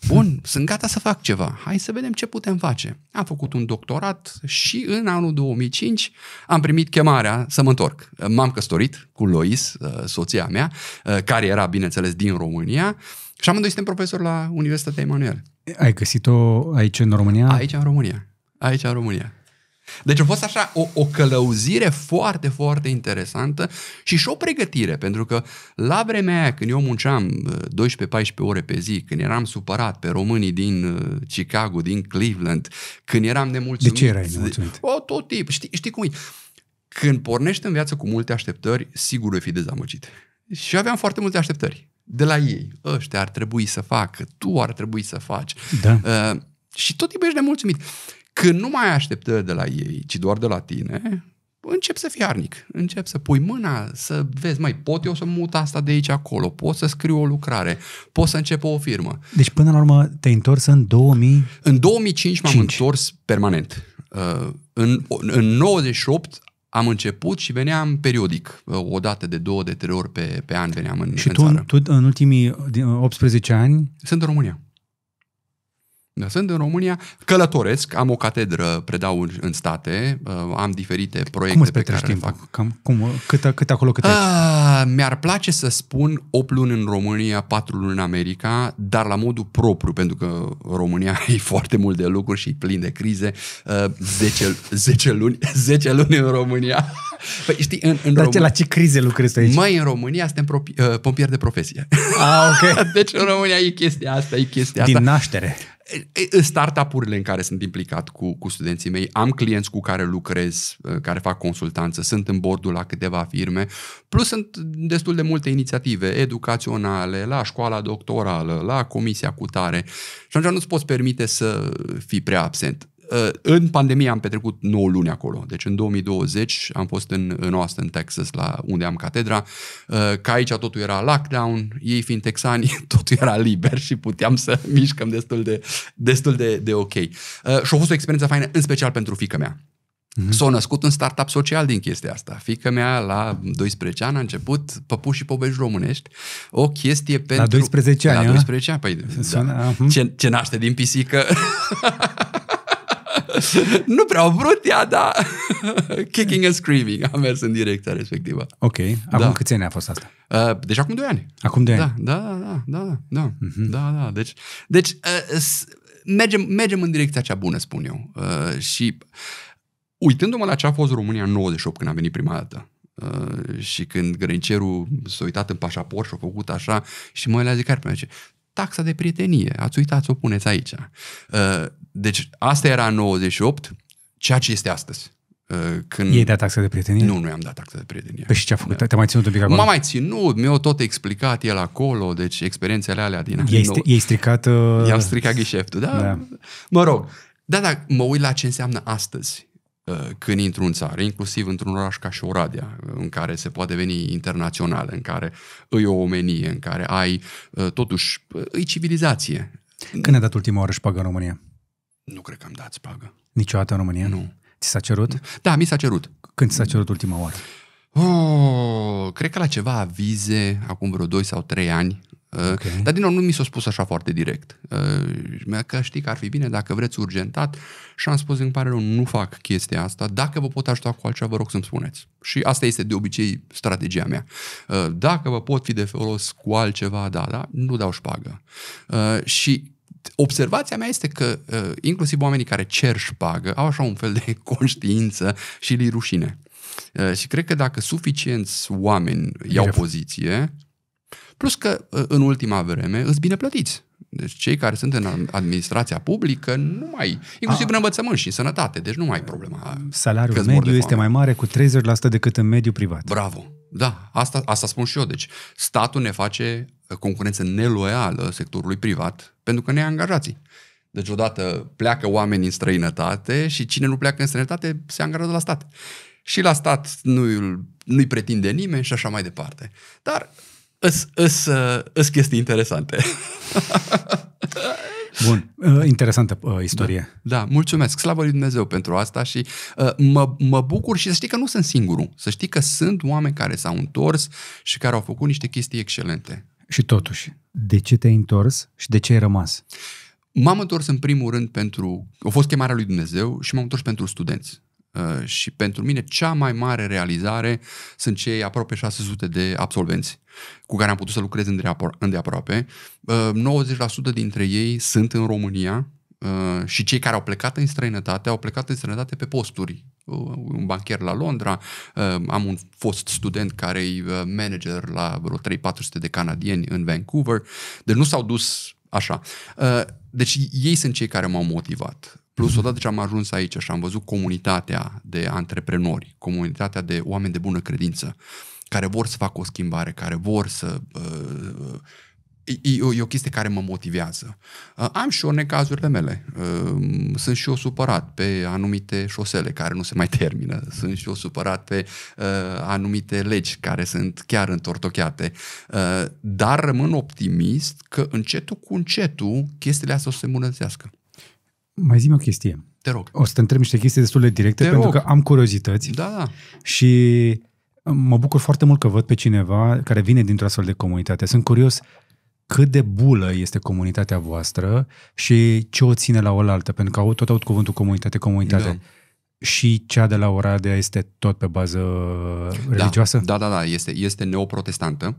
Bun, sunt gata să fac ceva. Hai să vedem ce putem face. Am făcut un doctorat și în anul 2005 am primit chemarea să mă întorc. M-am căsătorit cu Lois, uh, soția mea, uh, care era, bineînțeles, din România și amândoi suntem profesori la Universitatea Emanuel. Ai găsit-o aici în România? Aici în România. Aici în România. Deci a fost așa o, o călăuzire foarte, foarte interesantă și și o pregătire, pentru că la vremea aia când eu munceam 12-14 ore pe zi, când eram supărat pe românii din uh, Chicago, din Cleveland, când eram nemulțumit. De ce erai nemulțumit? O, oh, tot tip. Știi, știi cum e? Când pornești în viață cu multe așteptări, sigur vei fi dezamăgit. Și aveam foarte multe așteptări de la ei. Ăștia ar trebui să facă, tu ar trebui să faci. Da. Uh, și tot timpul ești nemulțumit. Când nu mai ai așteptări de la ei, ci doar de la tine, încep să fii arnic, încep să pui mâna, să vezi, mai pot eu să mut asta de aici acolo, pot să scriu o lucrare, pot să încep o firmă. Deci până la urmă te-ai întors în 2000? În 2005 m-am întors permanent. Uh, în, în 98 am început și veneam periodic, uh, o dată de două, de trei ori pe, pe an veneam în Și în tu, țară. tu în ultimii 18 ani? Sunt în România. Da, sunt în România, călătoresc, am o catedră, predau în state, uh, am diferite proiecte cum pe care le fac. Cam, cum, cât, cât acolo, cât aici? A, ah, mi-ar place să spun 8 luni în România, 4 luni în America, dar la modul propriu, pentru că România e foarte mult de lucruri și plin de crize. 10, uh, 10, luni, 10 luni în România. Păi știi, în, în Dar România, ce, la ce crize lucrezi aici? Mai în România suntem pro... Uh, pompieri de profesie. Ah, ok. Deci în România e chestia asta, e chestia Din asta. Din naștere. În startup-urile în care sunt implicat cu, cu studenții mei, am clienți cu care lucrez, uh, care fac consultanță, sunt în bordul la câteva firme, plus sunt destul de multe inițiative educaționale, la școala doctorală, la comisia cutare. Și atunci nu-ți poți permite să fii prea absent. Uh, în pandemie am petrecut 9 luni acolo, deci în 2020 am fost în, în Austin, Texas, la unde am catedra, uh, ca aici totul era lockdown, ei fiind texani, totul era liber și puteam să mișcăm destul de, destul de, de ok. Uh, și a fost o experiență faină, în special pentru fica mea. Mm-hmm. S-a născut un startup social din chestia asta. Fica mea la 12 ani a început Păpuși și Povești Românești, o chestie pentru... La 12 ani, La 12 ani, păi, da. Uh-huh. ce, ce naște din pisică nu prea au vrut ea, dar kicking and screaming. Am mers în direcția respectivă. Ok. Acum da. câți ani a fost asta? Uh, deci acum 2 ani. Acum 2 da, ani. Da, da, da, da, da, uh-huh. da, da. Deci, deci uh, mergem, mergem în direcția cea bună, spun eu. Uh, și uitându-mă la ce a fost România în 98, când a venit prima dată, uh, și când grăincerul s-a uitat în pașaport și a făcut așa, și mă le a zis mine, taxa de prietenie, ați uitat să o puneți aici. Uh, deci asta era în 98, ceea ce este astăzi. Uh, când... Ei dat taxa de prietenie? Nu, nu i-am dat taxa de prietenie. Păi și ce a făcut? Da. Te-a mai ținut un pic acolo? M-a mai ținut, mi a tot explicat el acolo, deci experiențele alea din anii st- Ei stricat... Uh... I-am stricat ghișeftul, da? da? Mă rog, da, da, mă uit la ce înseamnă astăzi uh, când intru în țară, inclusiv într-un oraș ca și Oradea, în care se poate veni internațional, în care îi o omenie, în care ai, uh, totuși, îi civilizație. Când a dat ultima oară șpagă în România? Nu cred că am dat spagă. Niciodată în România? Nu. Ți s-a cerut? Da, mi s-a cerut. Când ți s-a cerut ultima oară? Oh, cred că la ceva avize, acum vreo 2 sau 3 ani, uh, Okay. Dar din nou nu mi s-a spus așa foarte direct. Uh, că știi că ar fi bine dacă vreți urgentat și am spus, îmi pare rău, nu fac chestia asta. Dacă vă pot ajuta cu altceva, vă rog să-mi spuneți. Și asta este de obicei strategia mea. Uh, dacă vă pot fi de folos cu altceva, da, da, nu dau șpagă. Și observația mea este că uh, inclusiv oamenii care cer șpagă au așa un fel de conștiință și li rușine. Uh, și cred că dacă suficienți oameni iau Ref. poziție, plus că uh, în ultima vreme îți bine plătiți. Deci cei care sunt în administrația publică nu mai, inclusiv A. Ah. în învățământ și în sănătate, deci nu mai ai problema. Salariul mediu este mai mare cu 30% decât în mediu privat. Bravo! Da, asta, asta spun și eu. Deci statul ne face concurență neloială sectorului privat, pentru că ne angajații. Deci odată pleacă oameni în străinătate și cine nu pleacă în străinătate se angajează la stat. Și la stat nu-i, nu-i pretinde nimeni și așa mai departe. Dar îs, îs chestii interesante. Bun, ă, interesantă uh, istorie. Da, da, mulțumesc. Slavă lui Dumnezeu pentru asta și uh, mă, mă bucur și să știi că nu sunt singurul. Să știi că sunt oameni care s-au întors și care au făcut niște chestii excelente. Și totuși, de ce te-ai întors și de ce ai rămas? M-am întors în primul rând pentru... A fost chemarea lui Dumnezeu și m-am întors pentru studenți. Uh, și pentru mine cea mai mare realizare sunt cei aproape 600 de absolvenți cu care am putut să lucrez îndeaproape. Uh, 90% dintre ei sunt în România, Uh, și cei care au plecat în străinătate, au plecat în străinătate pe posturi. Uh, un bancher la Londra, uh, am un fost student care e uh, manager la vreo 3-400 de canadieni în Vancouver, deci nu s-au dus așa. Uh, deci ei sunt cei care m-au motivat. Plus, odată ce am ajuns aici și am văzut comunitatea de antreprenori, comunitatea de oameni de bună credință, care vor să facă o schimbare, care vor să uh, e, e, o chestie care mă motivează. Uh, am și eu necazurile mele. Uh, sunt și eu supărat pe anumite șosele care nu se mai termină. Sunt și eu supărat pe uh, anumite legi care sunt chiar întortocheate. Dar rămân optimist că încetul cu încetul chestiile astea o să se îmbunătățească. Mai zi o chestie. Te rog. O să te întreb niște chestii destul de directe, Te pentru rog. că am curiozități. Da. da. Și mă bucur foarte mult că văd pe cineva care vine dintr-o astfel de comunitate. Sunt curios cât de bulă este comunitatea voastră și ce o ține la oaltă, pentru că tot aud cuvântul comunitate, comunitate. Da și cea de la Oradea este tot pe bază religioasă? Da, da, da, da este, este neoprotestantă.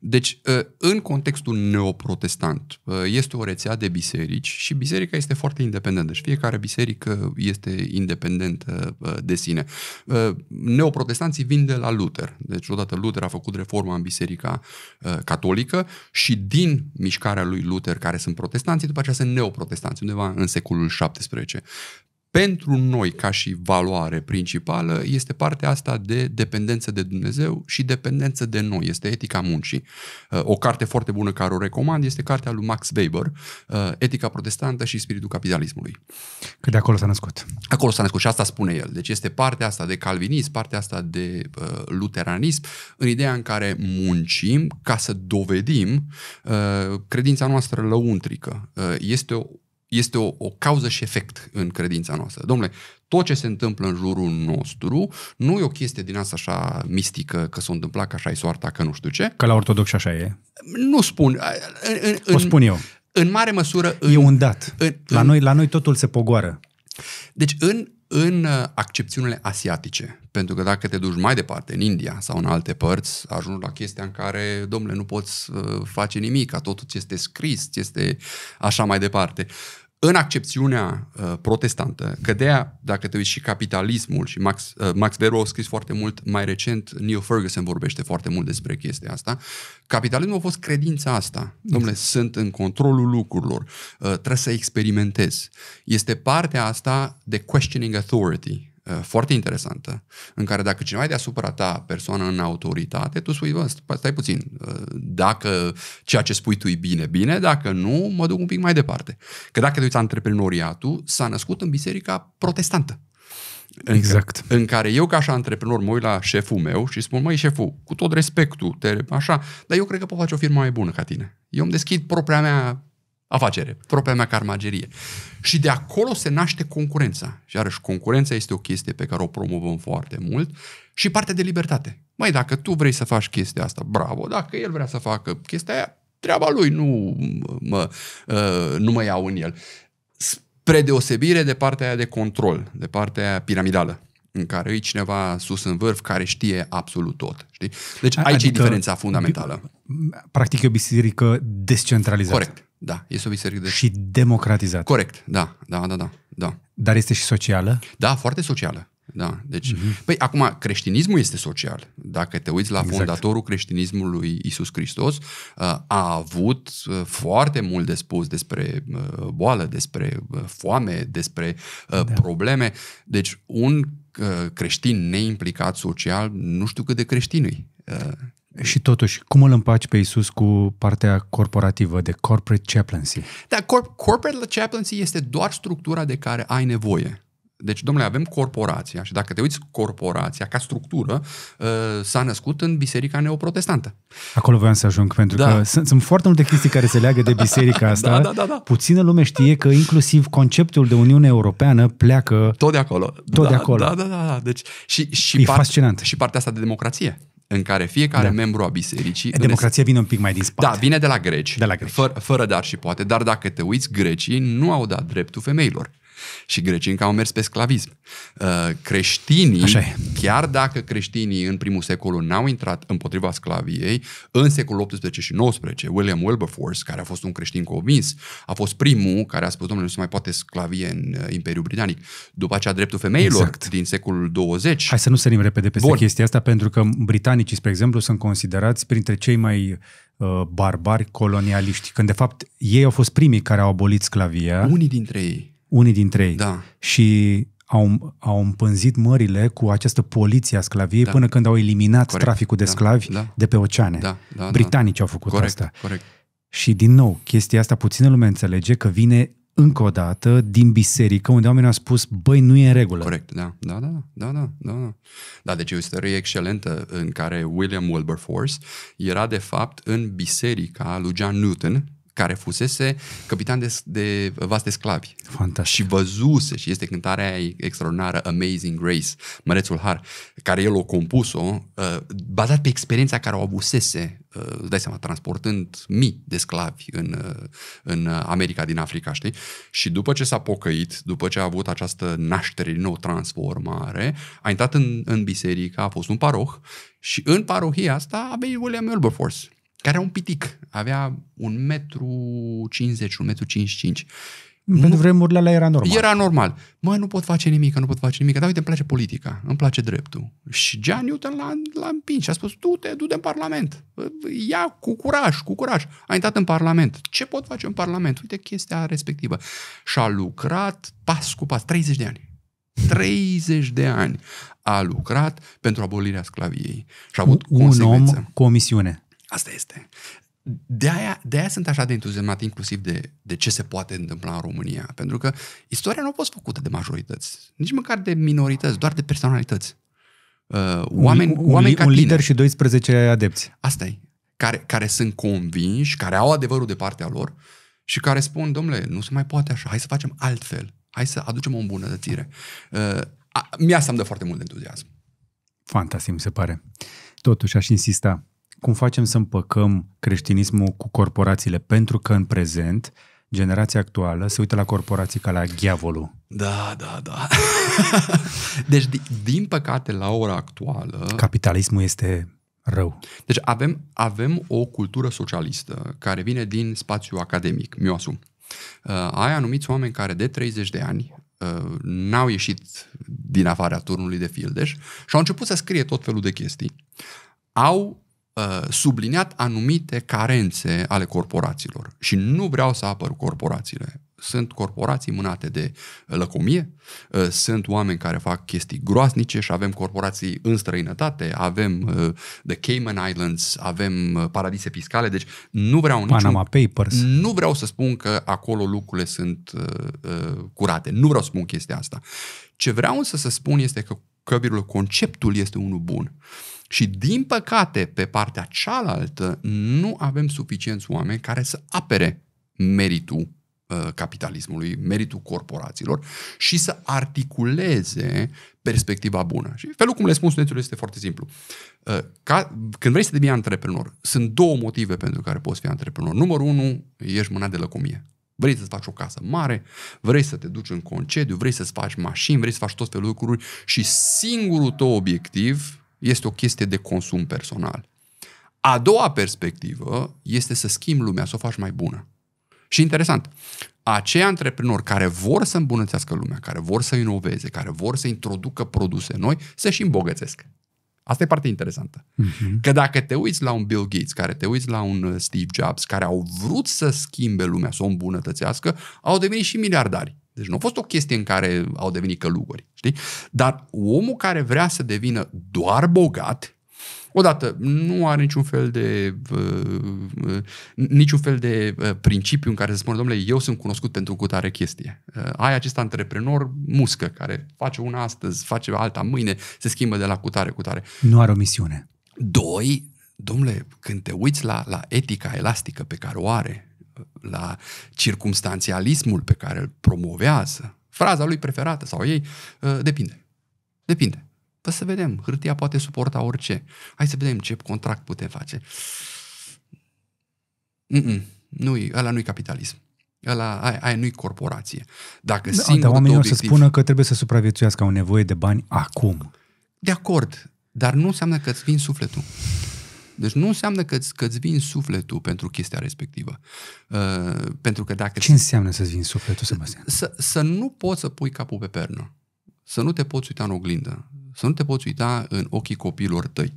Deci, ă, în contextul neoprotestant, ă, este o rețea de biserici și biserica este foarte independentă. Deci fiecare biserică este independentă ă, de sine. Neoprotestanții vin de la Luther. Deci, odată Luther a făcut reforma în biserica catolică și din mișcarea lui Luther, care sunt protestanții, după aceea sunt neoprotestanți, undeva în secolul 17 pentru noi, ca și valoare principală, este partea asta de dependență de Dumnezeu și dependență de noi. Este Etica Muncii. Uh, o carte foarte bună care o recomand este cartea lui Max Weber, uh, Etica Protestantă și Spiritul Capitalismului. Că de acolo s-a născut. Acolo s-a născut și asta spune el. Deci este partea asta de calvinism, partea asta de uh, luteranism, în ideea în care muncim ca să dovedim credința noastră lăuntrică. Este o este o, o cauză și efect în credința noastră. Domnule, tot ce se întâmplă în jurul nostru nu e o chestie din asta așa mistică, că s-a întâmplat, că așa e soarta, că nu știu ce. Că la ortodox așa e. Nu spun. În, în, o spun eu. În mare măsură... În, e un dat. În, la, în, noi, la noi totul se pogoară. Deci în, în uh, accepțiunile asiatice. Pentru că dacă te duci mai departe, în India sau în alte părți, ajungi la chestia în care, domnule, nu poți uh, face nimic, totul ți este scris, ți este așa mai departe în accepțiunea uh, protestantă, că de aia, dacă te uiți și capitalismul și Max, uh, Max Vero a scris foarte mult mai recent, Neil Ferguson vorbește foarte mult despre chestia asta, capitalismul a fost credința asta. Exact. Domnule, sunt în controlul lucrurilor, uh, trebuie să experimentez. Este partea asta de questioning authority, foarte interesantă, în care dacă cineva e deasupra ta persoană în autoritate, tu spui, bă, stai puțin, dacă ceea ce spui tu e bine, bine, dacă nu, mă duc un pic mai departe. Că dacă te uiți antreprenoriatul, s-a născut în biserica protestantă. exact. în care eu, ca așa antreprenor, mă uit la șeful meu și spun, măi, șeful, cu tot respectul, te, așa, dar eu cred că pot face o firmă mai bună ca tine. Eu îmi deschid propria mea afacere, propria mea carmagerie. Și de acolo se naște concurența. Și iarăși, concurența este o chestie pe care o promovăm foarte mult și partea de libertate. Mai dacă tu vrei să faci chestia asta, bravo, dacă el vrea să facă chestia aia, treaba lui, nu mă, ă, nu mă iau în el. Spre deosebire de partea aia de control, de partea aia piramidală în care e cineva sus în vârf care știe absolut tot. Știi? Deci aici adică, e diferența fundamentală. Practic e o biserică descentralizată. Corect. Da, este o biserică de... Și democratizată. Corect, da, da, da, da, da. Dar este și socială? Da, foarte socială. Da, deci, uh-huh. păi acum creștinismul este social. Dacă te uiți la exact. fondatorul creștinismului Isus Hristos, uh, a avut uh, foarte mult de spus despre uh, boală, despre foame, despre da. probleme. Deci un creștin neimplicat social, nu știu cât de creștinui. Și totuși, cum îl împaci pe Isus cu partea corporativă de corporate chaplaincy? Da, cor- corporate chaplaincy este doar structura de care ai nevoie. Deci, domnule, avem corporația și dacă te uiți, corporația ca structură uh, s-a născut în biserica neoprotestantă. Acolo voiam să ajung, pentru da. că sunt, sunt foarte multe chestii care se leagă de biserica asta. Da, da, da, da. Puțină lume știe că inclusiv conceptul de Uniune Europeană pleacă... Tot de acolo. Tot da, de acolo. Da, da, da. da. Deci, și, și e part, fascinant. Și partea asta de democrație în care fiecare da. membru a bisericii... Democrația vine un pic mai din spate. Da, vine de la greci. De la greci. Fără, fără dar și poate. Dar dacă te uiți, grecii nu au dat dreptul femeilor. Și grecii încă au mers pe sclavism. Uh, creștinii, chiar dacă creștinii în primul secol n-au intrat împotriva sclaviei, în secolul 18 și 19, William Wilberforce, care a fost un creștin convins, a fost primul care a spus, domnule, nu se mai poate sclavie în uh, Imperiul Britanic. După aceea, dreptul femeilor exact. din secolul 20. Hai să nu sărim repede peste Bun. chestia asta, pentru că britanicii, spre exemplu, sunt considerați printre cei mai uh, barbari colonialiști, când de fapt ei au fost primii care au abolit sclavia. Unii dintre ei unii dintre ei. Da. Și au, au împânzit mările cu această poliție a sclaviei da. până când au eliminat Corect. traficul de da. sclavi da. de pe oceane. Da. Da. da. Britanicii da. au făcut Corect. asta. Corect. Și din nou, chestia asta puțină lume înțelege că vine încă o dată din biserică unde oamenii au spus, băi, nu e în regulă. Corect, da, da, da, da, da, da. Da, da deci e o istorie excelentă în care William Wilberforce era de fapt în biserica lui John Newton, care fusese capitan de, de vaste sclavi. Fantastic. Și văzuse, și este cântarea extraordinară, Amazing Grace, Mărețul Har, care el o compus-o, uh, bazat pe experiența care o avusese, uh, dai seama, transportând mii de sclavi în, uh, în America din Africa, știi? Și după ce s-a pocăit, după ce a avut această naștere din nou, transformare, a intrat în, în biserică, a fost un paroh și în parohia asta a venit William Wilberforce care era un pitic, avea un metru 50, un metru 55. Pentru nu, vremurile alea era normal. Era normal. Mai nu pot face nimic, nu pot face nimic. Dar uite, îmi place politica, îmi place dreptul. Și John Newton l-a, l-a împins și a spus, tu te du în Parlament. Ia cu curaj, cu curaj. A intrat în Parlament. Ce pot face în Parlament? Uite chestia respectivă. Și a lucrat pas cu pas, 30 de ani. 30 de ani a lucrat pentru abolirea sclaviei. Și a avut un, un om cu o misiune. Asta este. De aia, de aia sunt așa de entuziasmat inclusiv de, de ce se poate întâmpla în România. Pentru că istoria nu a fost făcută de majorități, nici măcar de minorități, doar de personalități. Uh, oameni, un, oameni un, ca un tine, lider și 12 adepți. Asta e. Care, care sunt convinși, care au adevărul de partea lor și care spun, domnule, nu se mai poate așa, hai să facem altfel, hai să aducem o îmbunătățire. Uh, a, mie asta îmi dă foarte mult entuziasm. Fantastic, mi se pare. Totuși, aș insista, cum facem să împăcăm creștinismul cu corporațiile? Pentru că în prezent generația actuală se uită la corporații ca la diavolul. Da, da, da. deci, din, păcate, la ora actuală... Capitalismul este rău. Deci avem, avem o cultură socialistă care vine din spațiu academic, mi-o asum. Uh, ai anumiți oameni care de 30 de ani uh, n-au ieșit din afara turnului de fildeș și au început să scrie tot felul de chestii. Au Uh, subliniat anumite carențe ale corporațiilor. Și nu vreau să apăr corporațiile. Sunt corporații mânate de lăcomie, uh, sunt oameni care fac chestii groaznice și avem corporații în străinătate, avem uh, The Cayman Islands, avem paradise fiscale, deci nu vreau Panama niciun, Papers. Nu vreau să spun că acolo lucrurile sunt curate, nu vreau să spun chestia asta. Ce vreau însă să spun este că căbirul, conceptul este unul bun. Și din păcate, pe partea cealaltă, nu avem suficienți oameni care să apere meritul uh, capitalismului, meritul corporațiilor și să articuleze perspectiva bună. Și felul cum le spun studenților este foarte simplu. Uh, ca, când vrei să devii antreprenor, sunt două motive pentru care poți fi antreprenor. Numărul unu, ești mâna de lăcomie. Vrei să-ți faci o casă mare, vrei să te duci în concediu, vrei să-ți faci mașini, vrei să faci tot felul de lucruri și singurul tău obiectiv este o chestie de consum personal. A doua perspectivă este să schimbi lumea, să o faci mai bună. Și interesant, acei antreprenori care vor să îmbunătățească lumea, care vor să inoveze, care vor să introducă produse noi, se și îmbogățesc. Asta e partea interesantă. Uh-huh. Că dacă te uiți la un Bill Gates, care te uiți la un uh, Steve Jobs, care au vrut să schimbe lumea, să o îmbunătățească, au devenit și miliardari. Deci nu a fost o chestie în care au devenit călugări, știi? Dar omul care vrea să devină doar bogat, odată nu are niciun fel de uh, uh niciun fel de uh, principiu în care să spună, domnule, eu sunt cunoscut pentru cu tare chestie. Uh, ai acest antreprenor muscă care face una astăzi, face alta mâine, se schimbă de la cutare cutare. Nu are o misiune. Doi, domnule, când te uiți la, la etica elastică pe care o are la circumstanțialismul pe care îl promovează, fraza lui preferată sau ei, uh, depinde. Depinde. Păi să vedem, hârtia poate suporta orice. Hai să vedem ce contract putem face. Mm-mm, nu-i, ăla nu-i capitalism. Ăla, aia, aia nu-i corporație. Dacă da, dar oamenii obiectiv... o să spună că trebuie să supraviețuiască, au nevoie de bani acum. De acord, dar nu înseamnă că îți vin sufletul. Deci nu înseamnă că îți, că îți vin sufletul pentru chestia respectivă. Uh, pentru că dacă... Ce înseamnă să-ți vin sufletul, Sebastian? Să, să nu poți să pui capul pe pernă. Să nu te poți uita în oglindă. Să nu te poți uita în ochii copiilor tăi.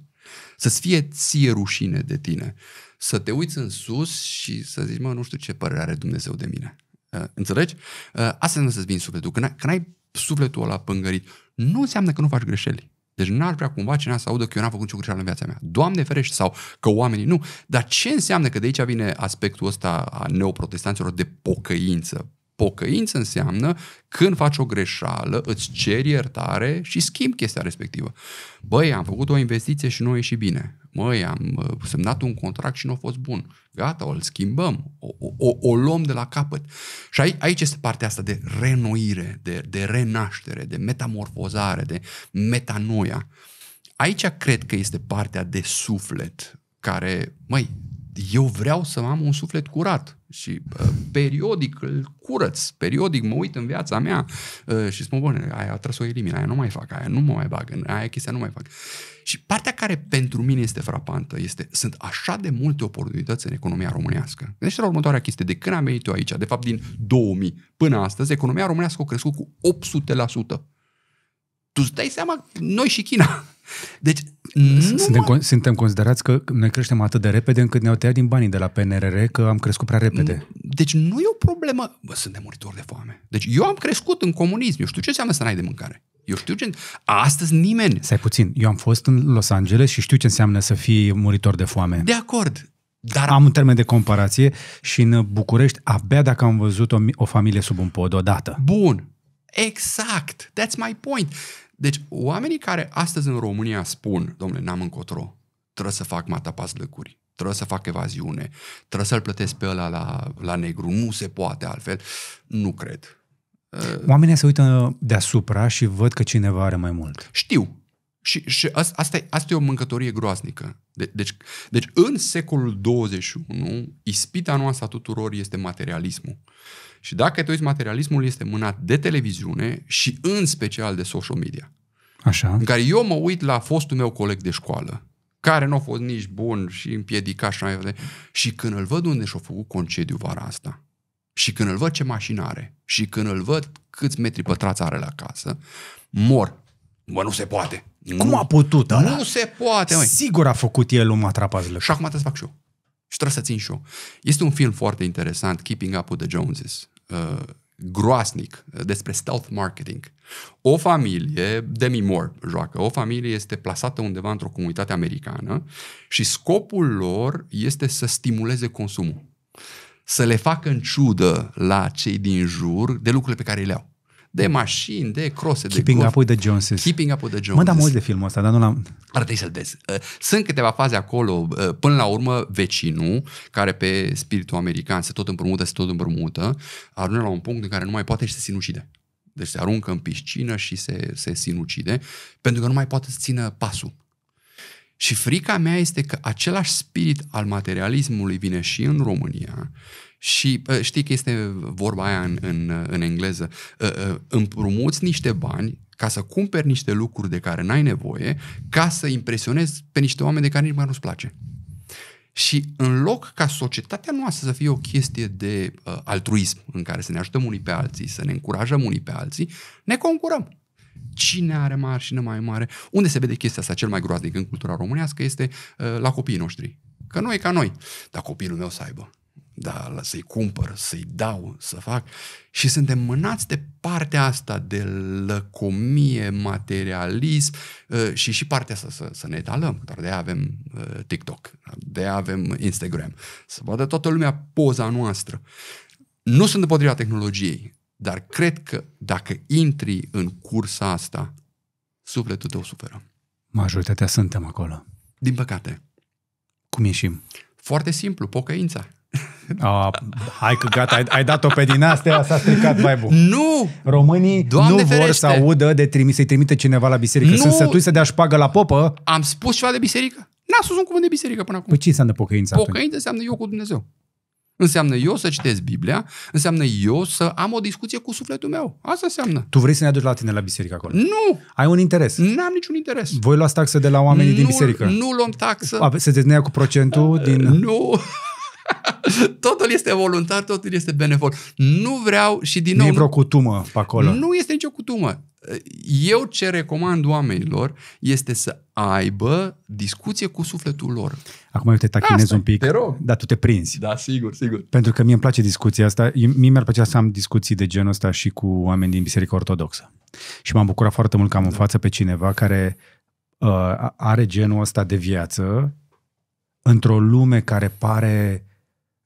Să-ți fie ție rușine de tine. Să te uiți în sus și să zici, mă, nu știu ce părere are Dumnezeu de mine. Uh, înțelegi? Uh, asta înseamnă să-ți vin sufletul. Când ai, când ai sufletul ăla pângărit, nu înseamnă că nu faci greșeli. Deci n-ar vrea cumva cineva să audă că eu n-am făcut niciun greșeală în viața mea. Doamne ferește, sau că oamenii nu. Dar ce înseamnă că de aici vine aspectul ăsta a neoprotestanților de pocăință? Pocăință înseamnă când faci o greșeală, îți ceri iertare și schimbi chestia respectivă. Băi, am făcut o investiție și nu a ieșit bine. Măi, am uh, semnat un contract și nu a fost bun. Gata, o schimbăm, o, o, o luăm de la capăt. Și aici este partea asta de renoire, de, de renaștere, de metamorfozare, de metanoia. Aici cred că este partea de suflet care, măi, eu vreau să am un suflet curat și uh, periodic îl curăț, periodic mă uit în viața mea uh, și spun, bă, aia trebuie să o elimin, aia nu mai fac, aia nu mă mai bag, în aia chestia nu mai fac. Și partea care pentru mine este frapantă este, sunt așa de multe oportunități în economia românească. Deci la următoarea chestie, de când am venit eu aici, de fapt din 2000 până astăzi, economia românească a crescut cu 800%. Tu îți dai seama, noi și China. Deci Mm-hmm. Suntem, con- suntem considerați că noi creștem atât de repede încât ne-au tăiat din banii de la PNRR că am crescut prea repede. Mm, deci nu e o problemă. Bă, suntem muritori de foame. Deci eu am crescut în comunism. Eu știu ce înseamnă să n-ai de mâncare. Eu știu ce... Astăzi nimeni... Să ai puțin. Eu am fost în Los Angeles și știu ce înseamnă să fii muritor de foame. De acord. Dar am un termen de comparație și în București abia dacă am văzut o, o familie sub un pod odată. Bun. Exact. That's my point. Deci, oamenii care astăzi în România spun, domnule, n-am încotro, trebuie să fac matapas lăcuri, trebuie să fac evaziune, trebuie să-l plătesc pe ăla la, la negru, nu se poate altfel, nu cred. Uh, oamenii se uită deasupra și văd că cineva are mai mult. Știu. Și, și asta, e, asta e o mâncătorie groaznică. De, deci, deci, în secolul 21, ispita noastră a tuturor este materialismul. Uh, și dacă te uiți, materialismul este mânat de televiziune și în special de social media. Așa. În care eu mă uit la fostul meu coleg de școală, care nu a fost nici bun și împiedicat și așa Și când îl văd unde și-a făcut concediu vara asta, și când îl văd ce mașină are, și când îl văd câți metri pătrați are la casă, mor. Bă, nu se poate. Cum nu, a putut ăla? Nu se poate, măi. Sigur a făcut el un matrapaz Și acum trebuie să fac și eu. Și trebuie să țin și eu. Este un film foarte interesant, Keeping Up with the Joneses, uh, groasnic, uh, despre stealth marketing. O familie, Demi Moore joacă, o familie este plasată undeva într-o comunitate americană și scopul lor este să stimuleze consumul. Să le facă în ciudă la cei din jur de lucrurile pe care le au de mașini, de crose, Keeping de golf. Up with the Joneses. Keeping Up with the Joneses. Mă, da mult de filmul ăsta, dar nu l-am... Ar trebui să-l vezi. Uh, sunt câteva faze acolo. Uh, până la urmă, vecinul, care pe spiritul american se tot împrumută, se tot împrumută, arună la un punct în care nu mai poate și se sinucide. Deci se aruncă în piscină și se, se sinucide, pentru că nu mai poate să țină pasul. Și frica mea este că același spirit al materialismului vine și în România și știi că este vorba aia în, în, în engleză, ă, ă, împrumuți niște bani ca să cumperi niște lucruri de care n-ai nevoie, ca să impresionezi pe niște oameni de care nici mai nu-ți place. Și în loc ca societatea noastră să fie o chestie de uh, altruism, în care să ne ajutăm unii pe alții, să ne încurajăm unii pe alții, ne concurăm. Cine are mașină mai mare? Unde se vede chestia asta cel mai groaznic în cultura românească este uh, la copiii noștri. Că noi e ca noi, dar copilul meu să aibă da, să-i cumpăr, să-i dau, să fac. Și suntem mânați de partea asta de lăcomie, materialism uh, și și partea asta să, să ne etalăm. Dar de avem uh, TikTok, de avem Instagram, să vadă toată lumea poza noastră. Nu sunt împotriva tehnologiei, dar cred că dacă intri în cursa asta, sufletul tău suferă. Majoritatea suntem acolo. Din păcate. Cum ieșim? Foarte simplu, pocăința. A, hai că gata, ai, ai dat-o pe din astea, s-a stricat mai bun. Nu! Românii Doamne nu vor ferește. să audă de trimis, să-i trimite cineva la biserică. Nu! Sunt sătui să dea șpagă la popă. Am spus ceva de biserică? N-a spus un cuvânt de biserică până acum. Păi ce înseamnă pocăință? Pocăință atunci? înseamnă eu cu Dumnezeu. Înseamnă eu să citesc Biblia, înseamnă eu să am o discuție cu sufletul meu. Asta înseamnă. Tu vrei să ne aduci la tine la biserică acolo? Nu! Ai un interes? Nu am niciun interes. Voi luați taxă de la oamenii nu, din biserică? Nu luăm taxă. se dezneia cu procentul din... Nu! totul este voluntar, totul este benevol. Nu vreau și din nou... Nu e vreo cutumă pe acolo. Nu este nicio cutumă. Eu ce recomand oamenilor este să aibă discuție cu sufletul lor. Acum eu te tachinez asta, un pic, te rog. dar tu te prinzi. Da, sigur, sigur. Pentru că mie îmi place discuția asta, mie mi-ar plăcea să am discuții de genul ăsta și cu oameni din Biserica Ortodoxă. Și m-am bucurat foarte mult că am da. în față pe cineva care uh, are genul ăsta de viață într-o lume care pare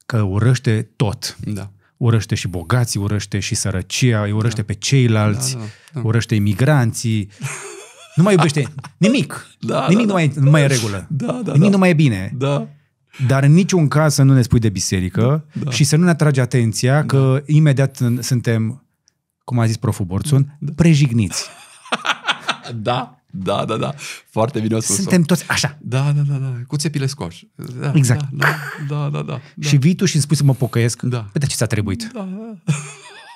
că urăște tot. Da. Urăște și bogații, urăște și sărăcia, îi urăște da. pe ceilalți, da, da, da. urăște imigranții. Nu mai iubește nimic. Da, da nimic da, nu, mai, da. nu mai e da, regulă. Da, da, nimic da. nu mai e bine. Da. Dar în niciun caz să nu ne spui de biserică da. și să nu ne atragi atenția da. că da. imediat suntem, cum a zis proful Borțun, da. prejigniți. da. Da, da, da. Foarte bine spus. Suntem toți așa. Da, da, da, da. Cu țepile scoși. Da, exact. Da, da, da, da, da. Și vii tu și îmi spui să mă pocăiesc? Da. Păi de ce ți-a trebuit? Da,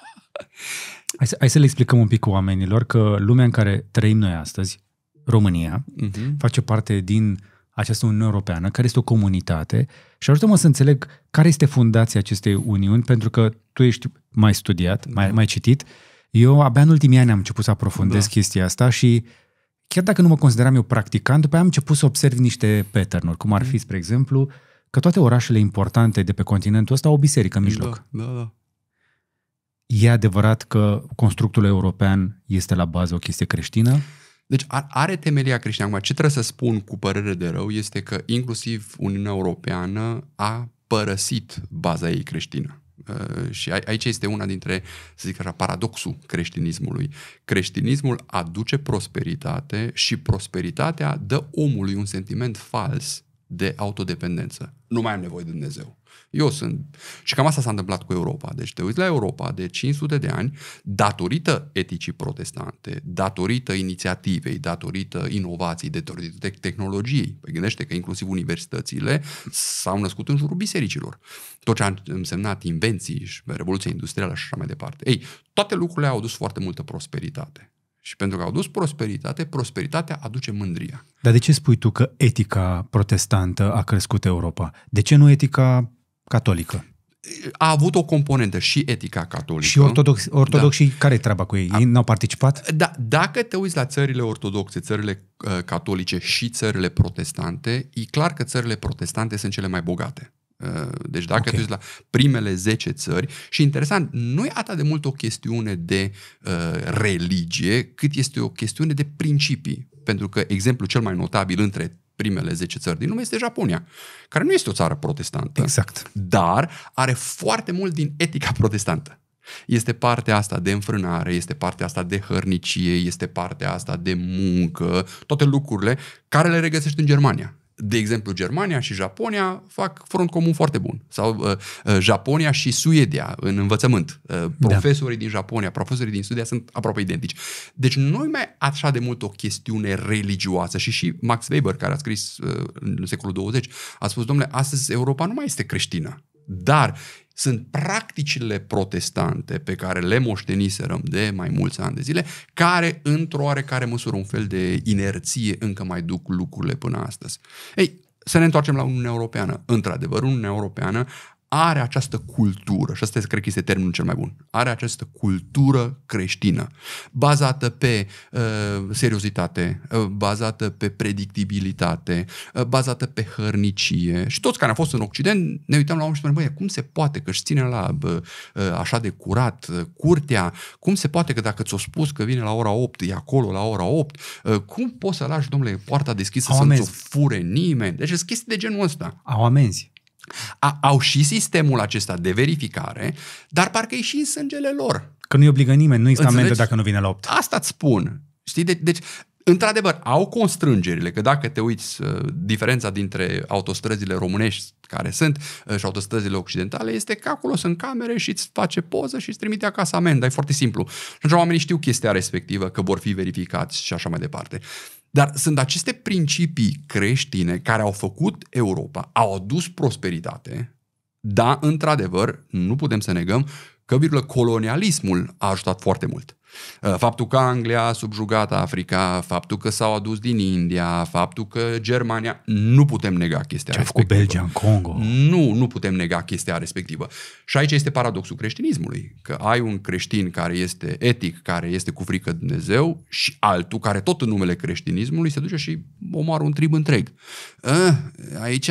hai, să, hai să le explicăm un pic cu oamenilor că lumea în care trăim noi astăzi, România, uh-huh. face parte din această Uniune Europeană, care este o comunitate și ajută-mă să înțeleg care este fundația acestei Uniuni, pentru că tu ești mai studiat, da. mai, mai citit. Eu abia în ultimii ani am început să aprofundez da. chestia asta și chiar dacă nu mă consideram eu practicant, după aia am început să observ niște pattern cum ar mm. fi, spre exemplu, că toate orașele importante de pe continentul ăsta au o biserică în da, mijloc. Da, da, da. E adevărat că constructul european este la bază o chestie creștină? Deci are temelia creștină. Acum, ce trebuie să spun cu părere de rău este că inclusiv Uniunea Europeană a părăsit baza ei creștină. Uh, și aici este una dintre, să zic așa, paradoxul creștinismului. Creștinismul aduce prosperitate și prosperitatea dă omului un sentiment fals de autodependență. Nu mai am nevoie de Dumnezeu. Eu sunt. Și cam asta s-a întâmplat cu Europa. Deci te uiți la Europa de 500 de ani, datorită eticii protestante, datorită inițiativei, datorită inovației, datorită tehnologiei. Păi gândește că inclusiv universitățile s-au născut în jurul bisericilor. Tot ce a însemnat invenții și revoluția industrială și așa mai departe. Ei, toate lucrurile au dus foarte multă prosperitate. Și pentru că au dus prosperitate, prosperitatea aduce mândria. Dar de ce spui tu că etica protestantă a crescut Europa? De ce nu etica catolică. A avut o componentă și etica catolică. Și ortodox, da. ortodoxii, da. care e treaba cu ei? Ei n-au participat? Da, dacă te uiți la țările ortodoxe, țările uh, catolice și țările protestante, e clar că țările protestante sunt cele mai bogate. Uh, deci dacă okay. te uiți la primele 10 țări și interesant, nu e atât de mult o chestiune de uh, religie, cât este o chestiune de principii. Pentru că exemplu cel mai notabil între primele 10 țări din lume este Japonia, care nu este o țară protestantă, exact. dar are foarte mult din etica protestantă. Este partea asta de înfrânare, este partea asta de hărnicie, este partea asta de muncă, toate lucrurile care le regăsești în Germania de exemplu, Germania și Japonia fac front comun foarte bun. Sau uh, uh Japonia și Suedia în învățământ. Uh, da. profesorii da. din Japonia, profesorii din Suedia sunt aproape identici. Deci nu e mai așa de mult o chestiune religioasă. Și și Max Weber, care a scris uh, în secolul 20, a spus, domnule, astăzi Europa nu mai este creștină. Dar sunt practicile protestante pe care le moșteniserăm de mai mulți ani de zile, care într-o oarecare măsură un fel de inerție încă mai duc lucrurile până astăzi. Ei, să ne întoarcem la Uniunea Europeană. Într-adevăr, Uniunea Europeană are această cultură, și asta cred că este termenul cel mai bun, are această cultură creștină, bazată pe uh, seriozitate, uh, bazată pe predictibilitate, uh, bazată pe hărnicie. Și toți care am fost în Occident ne uitam la om și spunem, băie, cum se poate că își ține la uh, uh, așa de curat uh, curtea? Cum se poate că dacă ți-o spus că vine la ora 8, e acolo la ora 8? Uh, cum poți să lași, domnule, poarta deschisă să nu fure nimeni? Deci sunt chestii de genul ăsta. Au amenzi. A, au și sistemul acesta de verificare, dar parcă e și în sângele lor. Că nu-i obligă nimeni, nu i amendă dacă nu vine la 8. Asta îți spun. Știi? De, deci, într-adevăr, au constrângerile, că dacă te uiți, uh, diferența dintre autostrăzile românești care sunt uh, și autostrăzile occidentale este că acolo sunt camere și îți face poză și îți trimite acasă amendă. E foarte simplu. Și oamenii știu chestia respectivă, că vor fi verificați și așa mai departe. Dar sunt aceste principii creștine care au făcut Europa, au adus prosperitate, dar, într-adevăr, nu putem să negăm că, virgulă, colonialismul a ajutat foarte mult. Uh, faptul că Anglia a subjugat Africa, faptul că s-au adus din India, faptul că Germania, nu putem nega chestia Ce respectivă. Ce Belgia în Congo? Nu, nu putem nega chestia respectivă. Și aici este paradoxul creștinismului, că ai un creștin care este etic, care este cu frică de Dumnezeu și altul care tot în numele creștinismului se duce și omoară un trib întreg. Eh, aici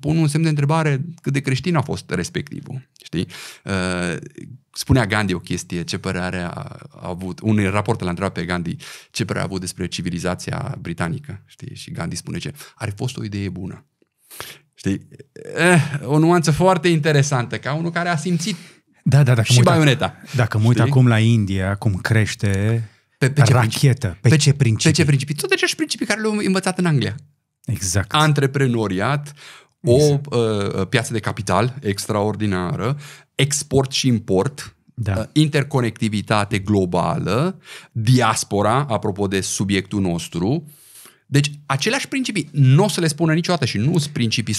pun un semn de întrebare cât de creștin a fost respectivul. Știi? Eh, spunea Gandhi o chestie, ce părere a avut, un raport l-a întrebat pe Gandhi ce părere a avut despre civilizația britanică. Știi? Și Gandhi spune ce, ar fost o idee bună. Știi? Eh, o nuanță foarte interesantă, ca unul care a simțit da, da, dacă și mă uit, baioneta. Dacă mă uit acum la India, cum crește pe, pe ce Rachetă. Principii? Pe, pe ce principii? Pe ce principii? Tot acești principii care le-am învățat în Anglia. Exact. Antreprenoriat, exact. o exact. uh, piață de capital extraordinară, export și import, da. Uh, interconectivitate globală, diaspora, apropo de subiectul nostru, deci, aceleași principii, nu o să le spună niciodată și nu sunt principii 100%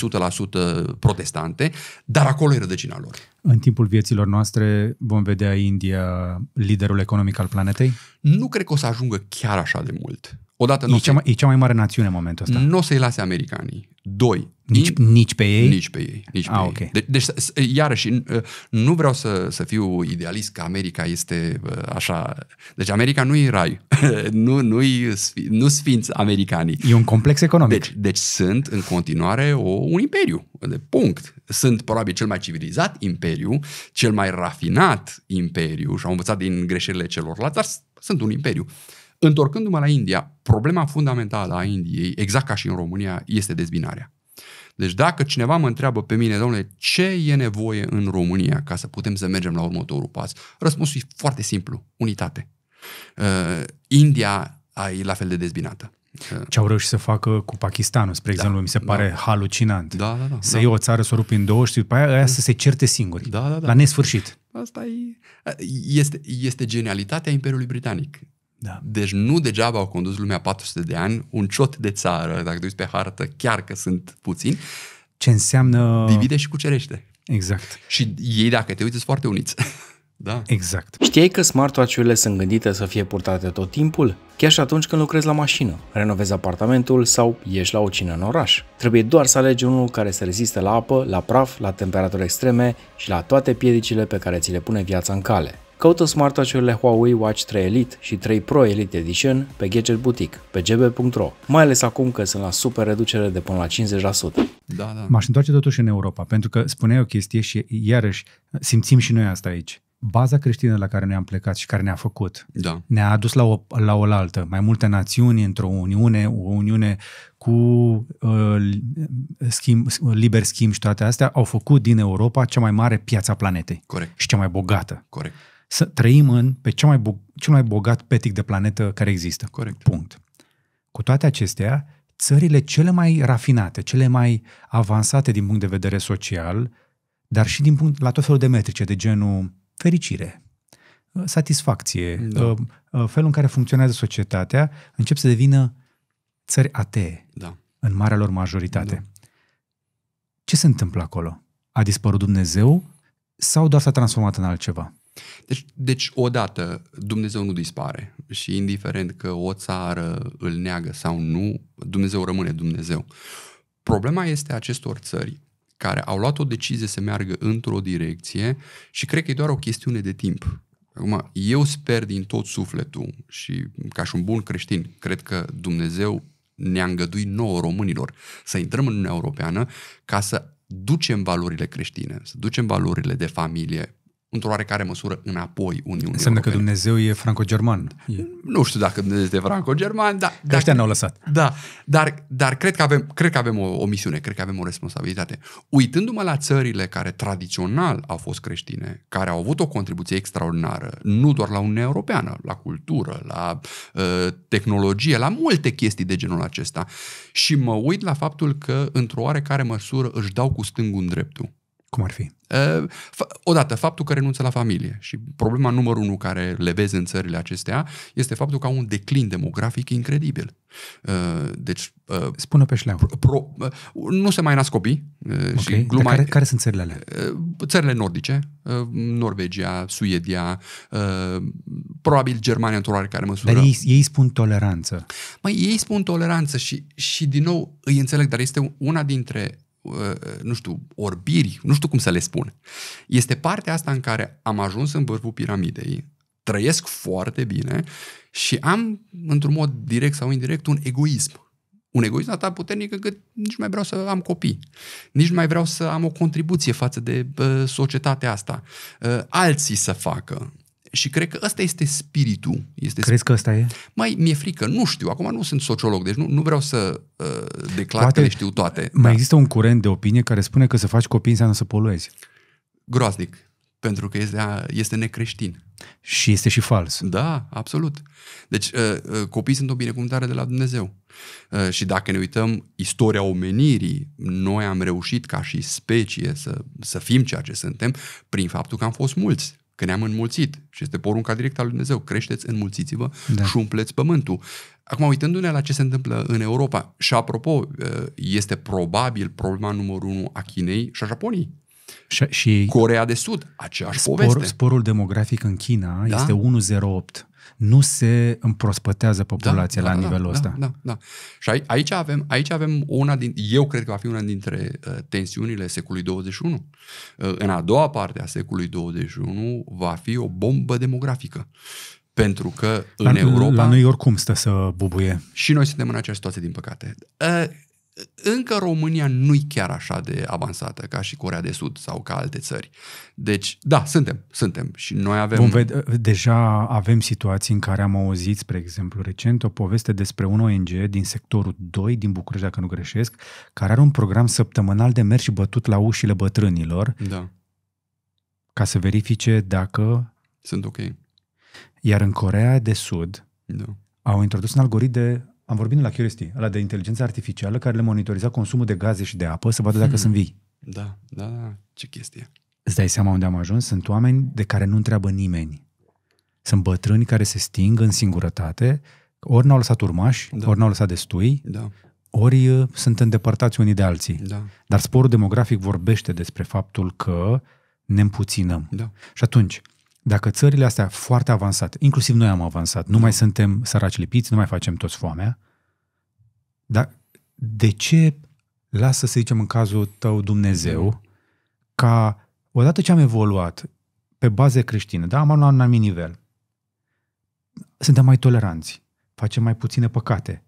protestante, dar acolo e rădăcina lor. În timpul vieților noastre vom vedea India liderul economic al planetei? Nu cred că o să ajungă chiar așa de mult. Odată nu e, cea mai, e cea mai mare națiune în momentul ăsta. Nu o să-i lase americanii. Doi. Nici, in, nici pe ei? Nici pe ei. Nici ah, pe okay. ei. De, deci, iarăși, uh, nu vreau să, să fiu idealist că America este uh, așa... Deci America nu e rai. nu, nu-i, nu sfinți americanii. E un complex economic. Deci, deci sunt în continuare o, un imperiu. De punct. Sunt probabil cel mai civilizat imperiu, cel mai rafinat imperiu și au învățat din greșelile celorlalți, dar sunt un imperiu. Uh, Întorcându-mă la India, problema fundamentală a Indiei, exact ca și în România, este dezbinarea. Deci dacă cineva mă întreabă pe mine, domnule, ce e nevoie în România ca să putem să mergem la următorul pas? Răspunsul e foarte simplu, unitate. Uh, India e la fel de dezbinată. Uh, ce au reușit să facă cu Pakistanul, spre da, exemplu, mi se da. pare da. halucinant. Da, da, da, să da. iei o țară, să o rupi în două și după aia, aia să se certe singuri, da, da, da. la nesfârșit. Asta e, este, este genialitatea Imperiului Britanic. Da. Deci nu degeaba au condus lumea 400 de ani, un ciot de țară, dacă te uiți pe hartă, chiar că sunt puțini. Ce înseamnă... Divide și cucerește. Exact. Și ei, dacă te uiți, sunt foarte uniți. Da. Exact. Știai că smartwatch-urile sunt gândite să fie purtate tot timpul? Chiar și atunci când lucrezi la mașină, renovezi apartamentul sau ieși la o cină în oraș. Trebuie doar să alegi unul care să reziste la apă, la praf, la temperaturi extreme și la toate piedicile pe care ți le pune viața în cale. Căută smartwatch-urile Huawei Watch 3 Elite și 3 Pro Elite Edition pe Gadget Boutique, pe gb.ro, mai ales acum că sunt la super reducere de până la 50%. Da, da. M-aș întoarce totuși în Europa, pentru că spuneai o chestie și iarăși simțim și noi asta aici baza creștină la care ne-am plecat și care ne-a făcut, da. ne-a adus la o, la o altă, mai multe națiuni într-o uniune, o uniune cu uh, schimb, liber schimb și toate astea, au făcut din Europa cea mai mare piața planetei. Corect. Și cea mai bogată. Corect să trăim în pe cel mai, bo- cel mai bogat petic de planetă care există. Corect. Punct. Cu toate acestea, țările cele mai rafinate, cele mai avansate din punct de vedere social, dar și din punct la tot felul de metrice, de genul fericire, satisfacție, da. Uh, uh, felul în care funcționează societatea, încep să devină țări atee da. în marea lor majoritate. Da. Ce se întâmplă acolo? A dispărut Dumnezeu sau doar s-a transformat în altceva? Deci, deci, odată, Dumnezeu nu dispare și indiferent că o țară îl neagă sau nu, Dumnezeu rămâne Dumnezeu. Problema este acestor țări care au luat o decizie să meargă într-o direcție și cred că e doar o chestiune de timp. Acum, eu sper din tot sufletul și ca și un bun creștin, cred că Dumnezeu ne-a îngăduit nouă românilor să intrăm în Uniunea Europeană ca să ducem valorile creștine, să ducem valorile de familie într-o oarecare măsură înapoi Europene. Înseamnă că Dumnezeu e franco-german. Nu știu dacă Dumnezeu este franco-german, dar... Că ăștia ne-au lăsat. Da, dar, dar cred că avem, cred că avem o, o misiune, cred că avem o responsabilitate. Uitându-mă la țările care tradițional au fost creștine, care au avut o contribuție extraordinară, nu doar la Uniunea Europeană, la cultură, la uh, tehnologie, la multe chestii de genul acesta, și mă uit la faptul că, într-o oarecare măsură, își dau cu stângul în dreptul cum ar fi? Uh, odată, faptul că renunță la familie și problema numărul unu care le vezi în țările acestea este faptul că au un declin demografic incredibil. Uh, deci, uh, Spune pe șleau. Pro, nu se mai nasc copii. Okay. Și gluma, care, care sunt țările alea? Țările nordice, Norvegia, Suedia, probabil Germania într-o care măsură. Dar ei, ei spun toleranță. Mai ei spun toleranță și, și din nou îi înțeleg, dar este una dintre Uh, nu știu, orbiri, nu știu cum să le spun. Este partea asta în care am ajuns în vârful piramidei, trăiesc foarte bine și am, într-un mod direct sau indirect, un egoism. Un egoism atât puternic încât nici nu mai vreau să am copii, nici nu mai vreau să am o contribuție față de uh, societatea asta. Uh, alții să facă. Și cred că ăsta este spiritul. Este Crezi spiritul. că ăsta e? Mai mi-e frică, nu știu, acum nu sunt sociolog, deci nu, nu vreau să uh, declar Poate că le știu toate. Mai da. există un curent de opinie care spune că să faci copii înseamnă să poluezi. Groaznic, pentru că este, este necreștin. Și este și fals. Da, absolut. Deci uh, uh, copiii sunt o binecuvântare de la Dumnezeu. Uh, și dacă ne uităm istoria omenirii, noi am reușit ca și specie să, să fim ceea ce suntem prin faptul că am fost mulți. Că ne-am înmulțit și este porunca directă a lui Dumnezeu. Creșteți, înmulțiți-vă da. și umpleți pământul. Acum, uitându-ne la ce se întâmplă în Europa, și apropo, eh, este probabil problema numărul unu a Chinei și a Japoniei. Și, și Corea de Sud, aceeași spor, poveste. Sporul demografic în China da? este 108 nu se împrospătează populația da, la da, da nivelul da, ăsta. Da, da, da. Și aici avem, aici avem una din, eu cred că va fi una dintre uh, tensiunile secolului 21. Uh, în a doua parte a secolului 21 va fi o bombă demografică. Pentru că în Europa... La noi oricum stă să bubuie. Și noi suntem în această situație, din păcate. Uh, încă România nu-i chiar așa de avansată ca și Corea de Sud sau ca alte țări. Deci, da, suntem, suntem și noi avem... Vom vede- deja avem situații în care am auzit, spre exemplu, recent o poveste despre un ONG din sectorul 2 din București, dacă nu greșesc, care are un program săptămânal de mers și bătut la ușile bătrânilor da. ca să verifice dacă... Sunt ok. Iar în Corea de Sud da. au introdus un algoritm de am vorbit la Curiosity, la de inteligență artificială, care le monitoriza consumul de gaze și de apă să vadă dacă hmm. sunt vii. Da, da, da, ce chestie. Îți dai seama unde am ajuns? Sunt oameni de care nu întreabă nimeni. Sunt bătrâni care se sting în singurătate, ori n-au lăsat urmași, da. ori n-au lăsat destui, da. ori uh, sunt îndepărtați unii de alții. Da. Dar sporul demografic vorbește despre faptul că ne împuținăm. Da. Și atunci, dacă țările astea foarte avansate, inclusiv noi am avansat, nu da. mai suntem săraci lipiți, nu mai facem toți foamea, dar de ce lasă, să zicem, în cazul tău Dumnezeu, ca odată ce am evoluat pe baze creștine, da, am luat un anumit nivel, suntem mai toleranți, facem mai puține păcate.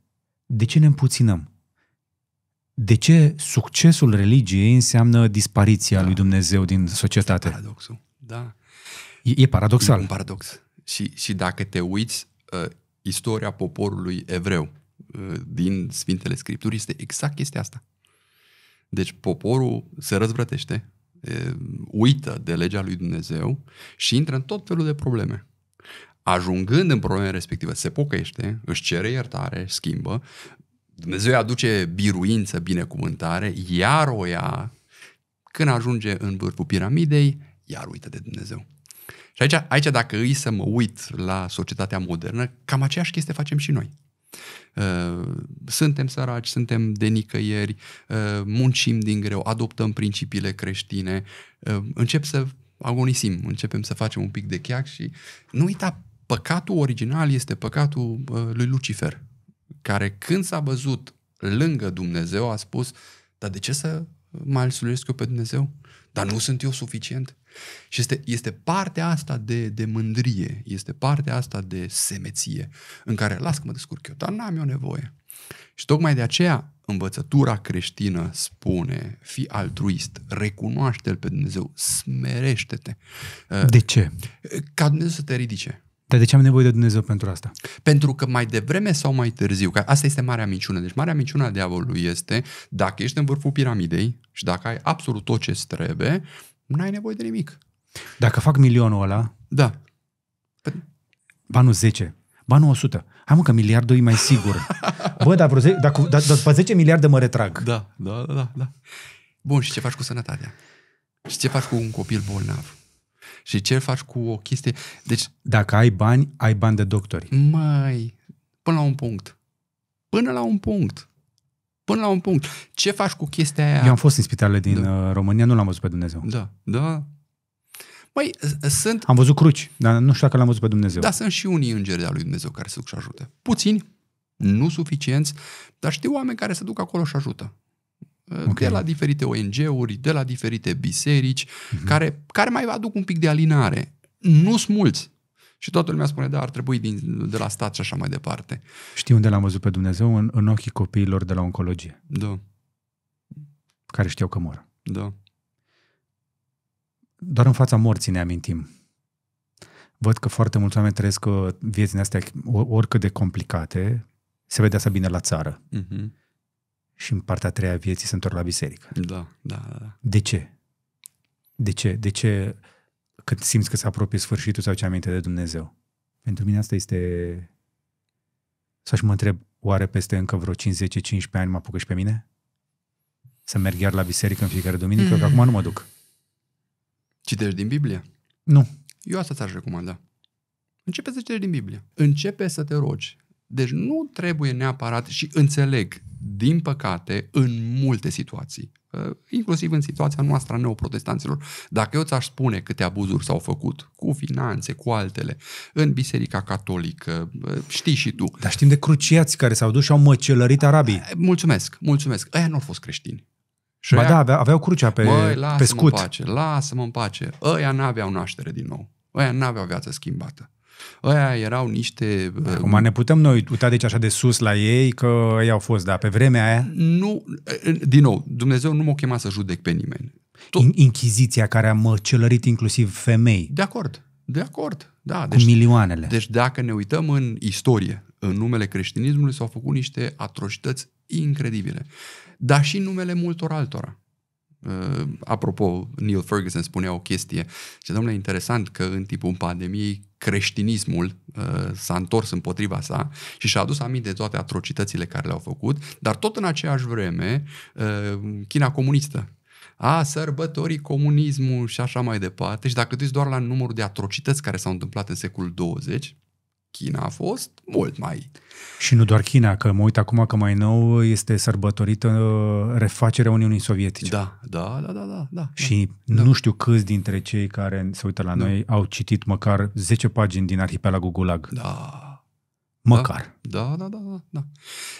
De ce ne împuținăm? De ce succesul religiei înseamnă dispariția da. lui Dumnezeu din societate? Este paradoxul, da. E, e paradoxal. E un paradox. Și, și dacă te uiți, uh, istoria poporului evreu, Uh, din Sfintele Scripturi este exact chestia asta. Deci poporul se răzvrătește, uh, uită de legea lui Dumnezeu și intră în tot felul de probleme. Ajungând în probleme respective, se pocăiește, își cere iertare, schimbă, Dumnezeu îi aduce biruință, binecuvântare, iar o ia când ajunge în vârful piramidei, iar uită de Dumnezeu. Și aici, aici dacă îi să mă uit la societatea modernă, cam aceeași chestie facem și noi. Uh, suntem săraci, suntem de nicăieri, uh, muncim din greu, adoptăm principiile creștine, uh, încep să agonisim, începem să facem un pic de cheac și nu uita, păcatul original este păcatul lui Lucifer, care când s-a văzut lângă Dumnezeu a spus, dar de ce să mai îl eu pe Dumnezeu? Dar nu sunt eu suficient? Și este, este partea asta de, de mândrie, este partea asta de semeție, în care las că mă descurc eu, dar n-am eu nevoie. Și tocmai de aceea învățătura creștină spune, fi altruist, recunoaște-L pe Dumnezeu, smerește-te. De ce? Ca Dumnezeu să te ridice. Dar de ce am nevoie de Dumnezeu pentru asta? Pentru că mai devreme sau mai târziu, că asta este marea minciună. Deci marea minciună a diavolului este dacă ești în vârful piramidei și dacă ai absolut tot ce trebuie, nu ai nevoie de nimic. Dacă fac milionul ăla... Da. Banul 10, banul 100. Hai mă că miliardul e mai sigur. Bă, dar, vreo 10, dacă, dar, dar după 10 miliarde mă retrag. Da, da, da, da. Bun, și ce faci cu sănătatea? Și ce faci cu un copil bolnav? Și ce faci cu o chestie? Deci, Dacă ai bani, ai bani de doctori. mai, până la un punct. Până la un punct. Până la un punct. Ce faci cu chestia aia? Eu am fost în spitalele din da. Uh, România, nu l-am văzut pe Dumnezeu. Da, da. Mai sunt... Am văzut cruci, dar nu știu dacă l-am văzut pe Dumnezeu. Da, sunt și unii îngeri de lui Dumnezeu care se duc și ajută. Puțini, nu suficienți, dar știu oameni care se duc acolo și ajută okay. de la diferite ONG-uri, de la diferite biserici, uh-huh. care, care mai aduc un pic de alinare. Nu sunt mulți. Și toată lumea spune, da, ar trebui din, de la stat și așa mai departe. Știu unde l-am văzut pe Dumnezeu? În, în ochii copiilor de la oncologie. Da. Care știau că mor. Da. Doar în fața morții ne amintim. Văd că foarte mulți oameni trăiesc uh, viețile astea oricât de complicate. Se vede asta bine la țară. Uh-huh și în partea a treia a vieții se întorc la biserică. Da, da, da. da. De ce? De ce? De ce când simți că se apropie sfârșitul sau ce aminte de Dumnezeu? Pentru mine asta este... Să și mă întreb, oare peste încă vreo 5-10-15 ani mă apucă și pe mine? Să merg iar la biserică în fiecare duminică? Mm. Că acum nu mă duc. Citești din Biblie? Nu. Eu asta ți-aș recomanda. Începe să citești din Biblie. Începe să te rogi. Deci nu trebuie neapărat și înțeleg, din păcate, în multe situații, uh, inclusiv în situația noastră a neoprotestanților. Dacă eu ți-aș spune câte abuzuri s-au făcut cu finanțe, cu altele, în Biserica Catolică, uh, știi și tu. Dar știm de cruciați care s-au dus și au măcelărit arabii. Mulțumesc, mulțumesc. Ăia nu au fost creștini. Și ba aia... da, avea, aveau crucea pe, Băi, lasă-mă pe scut. În pace, lasă-mă în pace. Ăia n-aveau naștere din nou. Ăia n-aveau viață schimbată. Aia erau niște... Acum uh, ne putem noi uita deci așa de sus la ei că ei au fost, da, pe vremea aia? Nu, uh, uh, din nou, Dumnezeu nu m-a chemat să judec pe nimeni. Tot... In- Inchiziția care a măcelărit inclusiv femei. De acord, de acord. Da, deci, milioanele. Deci dacă ne uităm în istorie, în numele creștinismului s-au făcut niște atrocități incredibile, dar și în numele multor altora. Uh, apropo, Neil Ferguson spunea o chestie. Ce domnule, interesant că în timpul pandemiei creștinismul uh, s-a întors împotriva sa și și-a adus aminte de toate atrocitățile care le-au făcut, dar tot în aceeași vreme uh, China comunistă a sărbătorii comunismul și așa mai departe. Și dacă te uiți doar la numărul de atrocități care s-au întâmplat în secolul 20, China a fost mult mai... Și nu doar China, că mă uit acum că mai nou este sărbătorită uh, refacerea Uniunii Sovietice. Da, da, da, da, da. da și da. nu știu câți dintre cei care se uită la da. noi au citit măcar 10 pagini din Arhipelagul Gulag. Da. Măcar. Da, da, da, da, da.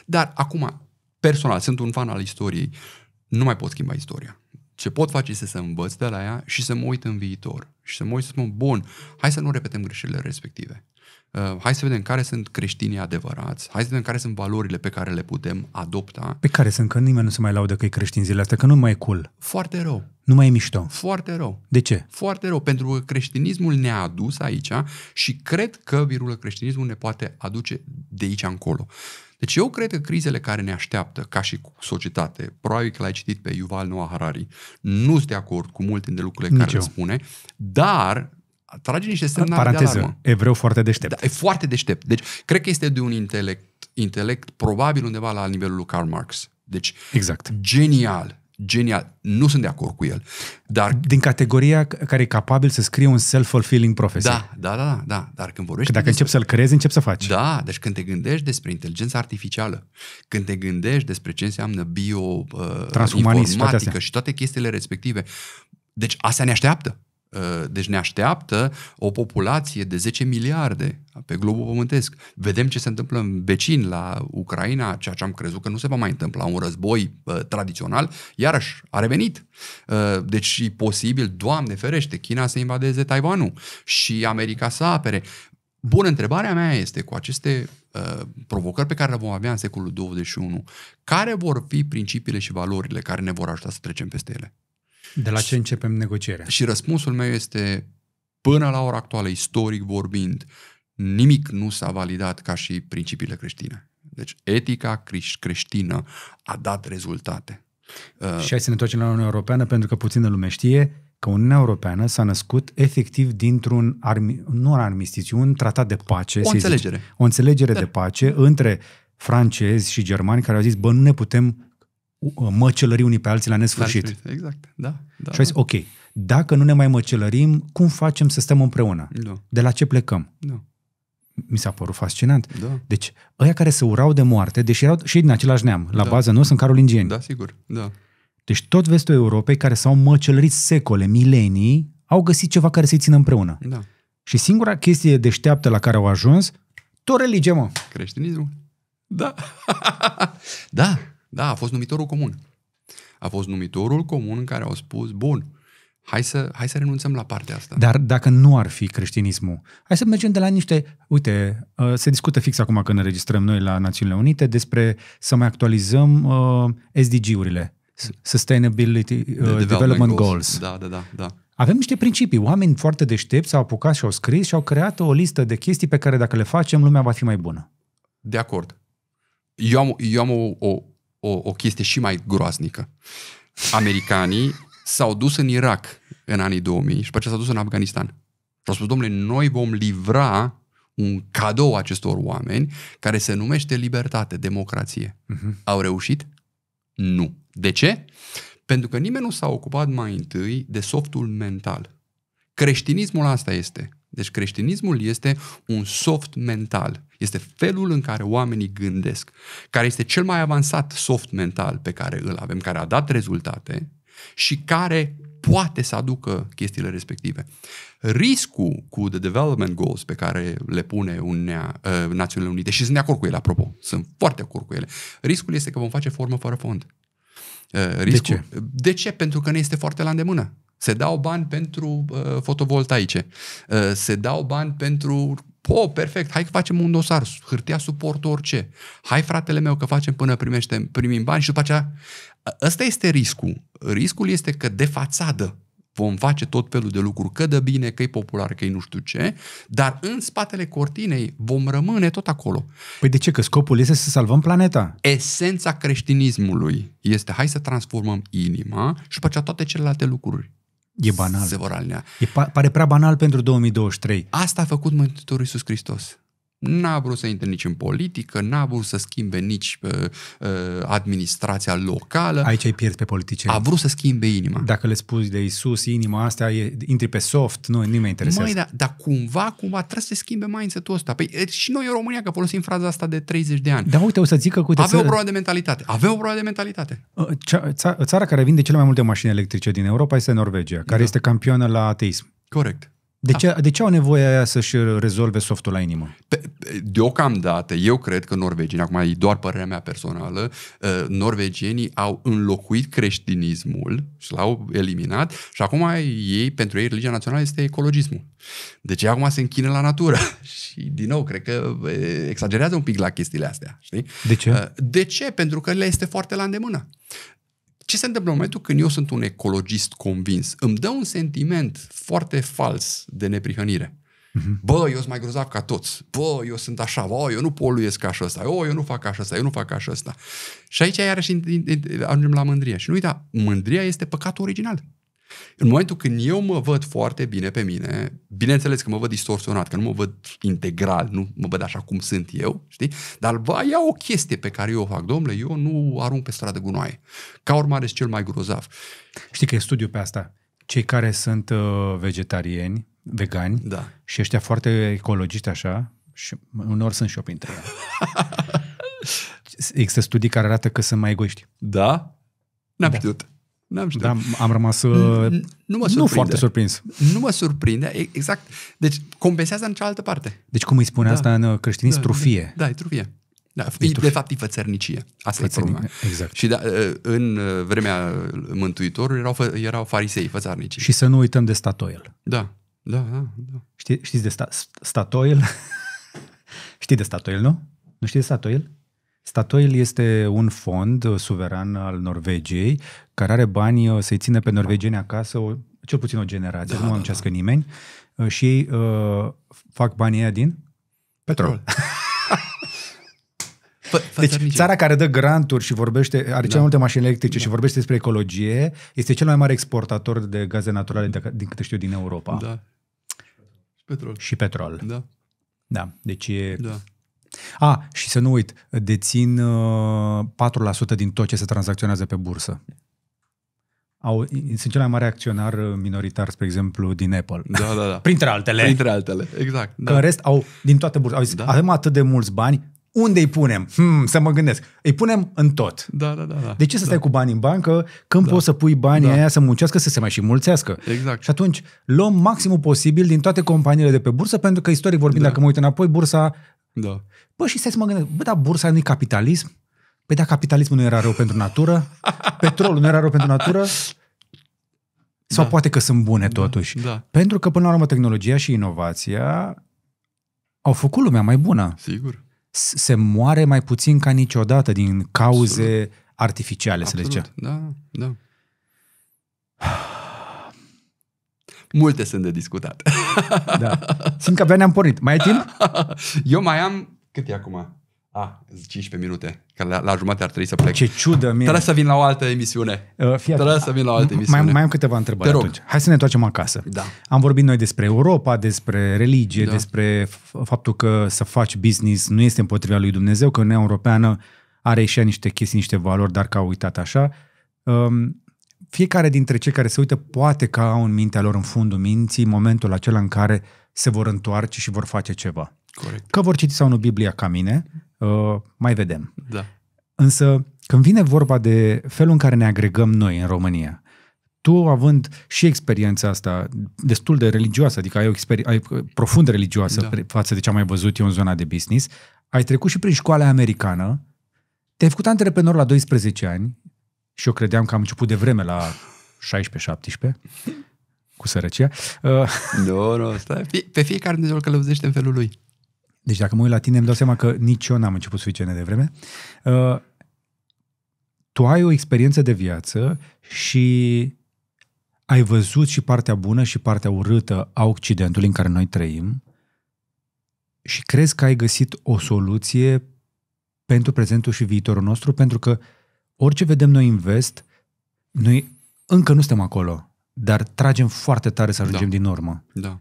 Dar acum, personal, sunt un fan al istoriei, nu mai pot schimba istoria. Ce pot face este să învăț de la ea și să mă uit în viitor. Și să mă uit să spun, bun, hai să nu repetăm greșelile respective. Uh, hai să vedem care sunt creștinii adevărați, hai să vedem care sunt valorile pe care le putem adopta. Pe care sunt, că nimeni nu se mai laudă că e creștin zilele astea, că nu mai e cool. Foarte rău. Nu mai e mișto. Foarte rău. De ce? Foarte rău, pentru că creștinismul ne-a adus aici și cred că virul creștinismul ne poate aduce de aici încolo. Deci eu cred că crizele care ne așteaptă ca și societate, probabil că l-ai citit pe Yuval Noah Harari, nu sunt de acord cu multe din lucrurile Nici care eu. le spune, dar trage niște semnale Paranteză, de alarmă. evreu foarte deștept. Da, e foarte deștept. Deci, cred că este de un intelect, intelect probabil undeva la nivelul lui Karl Marx. Deci, exact. genial, genial. Nu sunt de acord cu el. Dar Din categoria care e capabil să scrie un self-fulfilling prophecy. Da, da, da, da. Dar când vorbești... Că dacă începi să-l creezi, începi să faci. Da, deci când te gândești despre inteligența artificială, când te gândești despre ce înseamnă bio, uh, informatică toate și toate chestiile respective, deci asta ne așteaptă. Uh, deci ne așteaptă o populație de 10 miliarde pe globul pământesc. Vedem ce se întâmplă în vecin la Ucraina, ceea ce am crezut că nu se va mai întâmpla. Un război uh, tradițional, iarăși, a revenit. Uh, deci e posibil, Doamne ferește, China să invadeze Taiwanul și America să apere. Bună, întrebarea mea este cu aceste uh, provocări pe care le vom avea în secolul 21, care vor fi principiile și valorile care ne vor ajuta să trecem peste ele? De la ce începem negocierea? Și răspunsul meu este, până la ora actuală, istoric vorbind, nimic nu s-a validat ca și principiile creștine. Deci etica creștină a dat rezultate. Uh, și hai să ne întoarcem la Uniunea Europeană, pentru că puțină lume știe că Uniunea Europeană s-a născut efectiv dintr-un, armi, nu un armistițiu, un tratat de pace. O înțelegere. Zice, o înțelegere da. de pace între francezi și germani care au zis, bă, nu ne putem Uh, măcelări unii pe alții la nesfârșit. La exact, exact, da. da. Și ai zis, ok, dacă nu ne mai măcelărim, cum facem să stăm împreună? Da. De la ce plecăm? Da. Mi s-a părut fascinant. Da. Deci, ăia care se urau de moarte, deși erau și din același neam, la da. bază nu sunt carolingieni. Da, sigur, da. Deci tot vestul Europei, care s-au măcelărit secole, milenii, au găsit ceva care să-i țină împreună. Da. Și singura chestie deșteaptă la care au ajuns, tot religie, mă. Creștinismul. Da. da. Da, a fost numitorul comun. A fost numitorul comun în care au spus, bun, hai să, hai să renunțăm la partea asta. Dar dacă nu ar fi creștinismul, hai să mergem de la niște... Uite, uh, se discută fix acum când înregistrăm noi la Națiunile Unite despre să mai actualizăm uh, SDG-urile. Sustainability uh, The Development, Development Goals. Goals. Da, da, da, da. Avem niște principii. Oameni foarte deștepți s-au apucat și au scris și au creat o listă de chestii pe care dacă le facem, lumea va fi mai bună. De acord. Eu am, eu am o, o, o, o chestie și mai groaznică. Americanii s-au dus în Irak în anii 2000 și pe aceea s-au dus în Afganistan. Și au spus, domnule, noi vom livra un cadou acestor oameni care se numește libertate, democrație. Uh-huh. Au reușit? Nu. De ce? Pentru că nimeni nu s-a ocupat mai întâi de softul mental. Creștinismul asta este. Deci creștinismul este un soft mental. Este felul în care oamenii gândesc, care este cel mai avansat soft mental pe care îl avem, care a dat rezultate și care poate să aducă chestiile respective. Riscul cu The Development Goals pe care le pune unea uh, Națiunile Unite, și sunt de acord cu ele, apropo, sunt foarte acord cu ele, riscul este că vom face formă fără fond. Uh, riscul, de ce? De ce? Pentru că ne este foarte la îndemână. Se dau bani pentru uh, fotovoltaice. Uh, se dau bani pentru Po, perfect, hai că facem un dosar, hârtia suport orice. Hai fratele meu că facem până primește, primim bani și după aceea... Ăsta este riscul. Riscul este că de fațadă vom face tot felul de lucruri, că de bine, că e popular, că e nu știu ce, dar în spatele cortinei vom rămâne tot acolo. Păi de ce? Că scopul este să salvăm planeta. Esența creștinismului este hai să transformăm inima și după aceea toate celelalte lucruri E banal. Se vor alinea. E, pare prea banal pentru 2023. Asta a făcut Mântuitorul Iisus Hristos. N-a vrut să intre nici în politică, n-a vrut să schimbe nici uh, uh, administrația locală. Aici ai pierzi pe politicieni. A vrut să schimbe inima. Dacă le spui de Isus, inima asta, e, intri pe soft, nu, nimeni interesează. Măi, dar da, cumva, cumva trebuie să se schimbe mai ul ăsta. Păi și noi în România, că folosim fraza asta de 30 de ani. Da, uite, o să zic că... Uite, Avea să... o problemă de mentalitate. Avem o problemă de mentalitate. Ă, țara care vinde cele mai multe mașini electrice din Europa este Norvegia, care da. este campioană la ateism. Corect. De, ah. ce, de ce au nevoie aia să-și rezolve softul la inimă? Pe, deocamdată, eu cred că norvegienii, acum e doar părerea mea personală, uh, norvegienii au înlocuit creștinismul și l-au eliminat și acum ei, pentru ei, religia națională este ecologismul. Deci ei acum se închină la natură și, din nou, cred că uh, exagerează un pic la chestiile astea. Știi? De ce? Uh, de ce? Pentru că le este foarte la îndemână. Ce se întâmplă în momentul când eu sunt un ecologist convins? Îmi dă un sentiment foarte fals de neprihănire. Mm-hmm. Bă, eu sunt mai grozav ca toți. Bă, eu sunt așa. Bă, eu nu poluiesc ca așa ăsta. eu nu fac așa ăsta. Eu nu fac așa ăsta. Și aici iarăși ajungem la mândrie. Și nu uita, mândria este păcatul original. În momentul când eu mă văd foarte bine pe mine, bineînțeles că mă văd distorsionat, că nu mă văd integral, nu mă văd așa cum sunt eu, știi? Dar va ia o chestie pe care eu o fac, domnule, eu nu arunc pe stradă gunoaie. Ca urmare, sunt cel mai grozav. Știi că e studiu pe asta. Cei care sunt uh, vegetariani, vegani da. și ăștia foarte ecologiști așa, și unor sunt și eu printre ei. Există studii care arată că sunt mai egoiști. Da? N-am da. știut. N-am știut. Dar am rămas uh, nu, mă nu foarte surprins. Nu mă surprinde, exact. Deci compensează în cealaltă parte. Deci cum îi spune da. asta în uh, creștinism? Da, trufie. Da, da, e trufie. Da, e, de fapt e fățărnicie. Asta Fățărnic, e problema. Exact. Și da, uh, în vremea Mântuitorului erau, erau farisei, fățărnici. Și să nu uităm de statoil. Da, da, da. da. Ști, știți de sta, statoil? Știi de statoil, nu? Nu știi de statoil? Statoil este un fond suveran al Norvegiei care are bani uh, să-i țină pe norvegeni acasă, o, cel puțin o generație, da, nu mănâncească da, da. nimeni, uh, și ei uh, fac banii aia din? Petrol. deci țara care dă granturi și vorbește, are da. cele multe mașini electrice da. și vorbește despre ecologie, este cel mai mare exportator de gaze naturale, de, din câte știu, din Europa. Da. Și petrol. Și petrol. Da. Da, deci e... Da. A, și să nu uit, dețin uh, 4% din tot ce se tranzacționează pe bursă au, sunt cel mai mare acționar uh, minoritar, spre exemplu, din Apple. Da, da, da. Printre altele. Printre altele, exact. Da. Că în rest au, din toate bursele, au zis, da. avem atât de mulți bani, unde îi punem? Hmm, să mă gândesc. Îi punem în tot. Da, da, da. da. De ce să da. stai da. cu bani în bancă când da. poți să pui banii da. aia să muncească, să se mai și mulțească? Exact. Și atunci luăm maximul posibil din toate companiile de pe bursă, pentru că istoric vorbind, da. dacă mă uit înapoi, bursa... Da. Bă, și stai să mă gândesc, bă, dar bursa nu-i capitalism? Păi da, capitalismul nu era rău pentru natură, petrolul nu era rău pentru natură, sau da. poate că sunt bune totuși. Da. Da. Pentru că, până la urmă, tehnologia și inovația au făcut lumea mai bună. Sigur. Se moare mai puțin ca niciodată din cauze Absolut. artificiale, Absolut. să le zicem. Da, da. Multe sunt de discutat. Da. Simt că abia ne-am pornit. Mai e timp? Eu mai am... Cât e acum? A, ah, 15 minute că la, la jumate ar trebui să plec. Ce ciudă mie. Trebuie să vin la o altă emisiune. Uh, Trebuie să vin la o altă emisiune. Mai, mai am câteva întrebări Te rog. atunci. Hai să ne întoarcem acasă. Da. Am vorbit noi despre Europa, despre religie, da. despre faptul că să faci business nu este împotriva lui Dumnezeu, că Uniunea Europeană are și ea niște chestii, niște valori, dar că a uitat așa. Um, fiecare dintre cei care se uită poate că au în mintea lor, în fundul minții, momentul acela în care se vor întoarce și vor face ceva. Corect. Că vor citi sau nu Biblia ca mine, Uh, mai vedem. Da. Însă, când vine vorba de felul în care ne agregăm noi în România, tu având și experiența asta destul de religioasă, adică ai o experiență uh, profund religioasă da. față de ce am mai văzut eu în zona de business, ai trecut și prin școala americană, te-ai făcut antreprenor la 12 ani și eu credeam că am început de vreme la 16-17 cu sărăcia. Nu, no, nu, no, stai. Pe fiecare Dumnezeu călăuzește în felul lui. Deci dacă mă uit la tine, îmi dau seama că nici eu n-am început suficient de vreme. Uh, tu ai o experiență de viață și ai văzut și partea bună și partea urâtă a Occidentului în care noi trăim și crezi că ai găsit o soluție pentru prezentul și viitorul nostru, pentru că orice vedem noi în vest, noi încă nu suntem acolo, dar tragem foarte tare să ajungem da. din urmă. Da.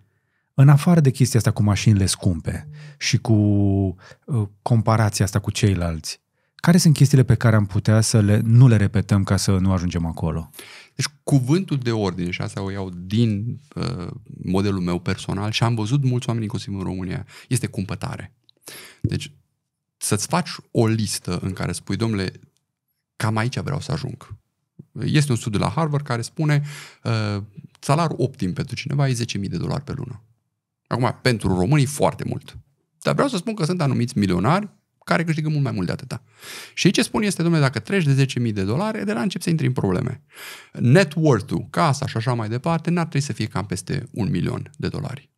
În afară de chestia asta cu mașinile scumpe și cu uh, comparația asta cu ceilalți, care sunt chestiile pe care am putea să le, nu le repetăm ca să nu ajungem acolo? Deci cuvântul de ordine, și asta o iau din uh, modelul meu personal și am văzut mulți oameni inclusiv în România, este cumpătare. Deci să-ți faci o listă în care spui, domnule, cam aici vreau să ajung. Este un studiu la Harvard care spune uh, salariul optim pentru cineva e 10.000 de dolari pe lună. Acum, pentru românii foarte mult. Dar vreau să spun că sunt anumiți milionari care câștigă mult mai mult de atâta. Și ce spun este, domnule, dacă treci de 10.000 de dolari, de la încep să intri în probleme. Net worth-ul, casa și așa mai departe, n-ar trebui să fie cam peste un milion de dolari.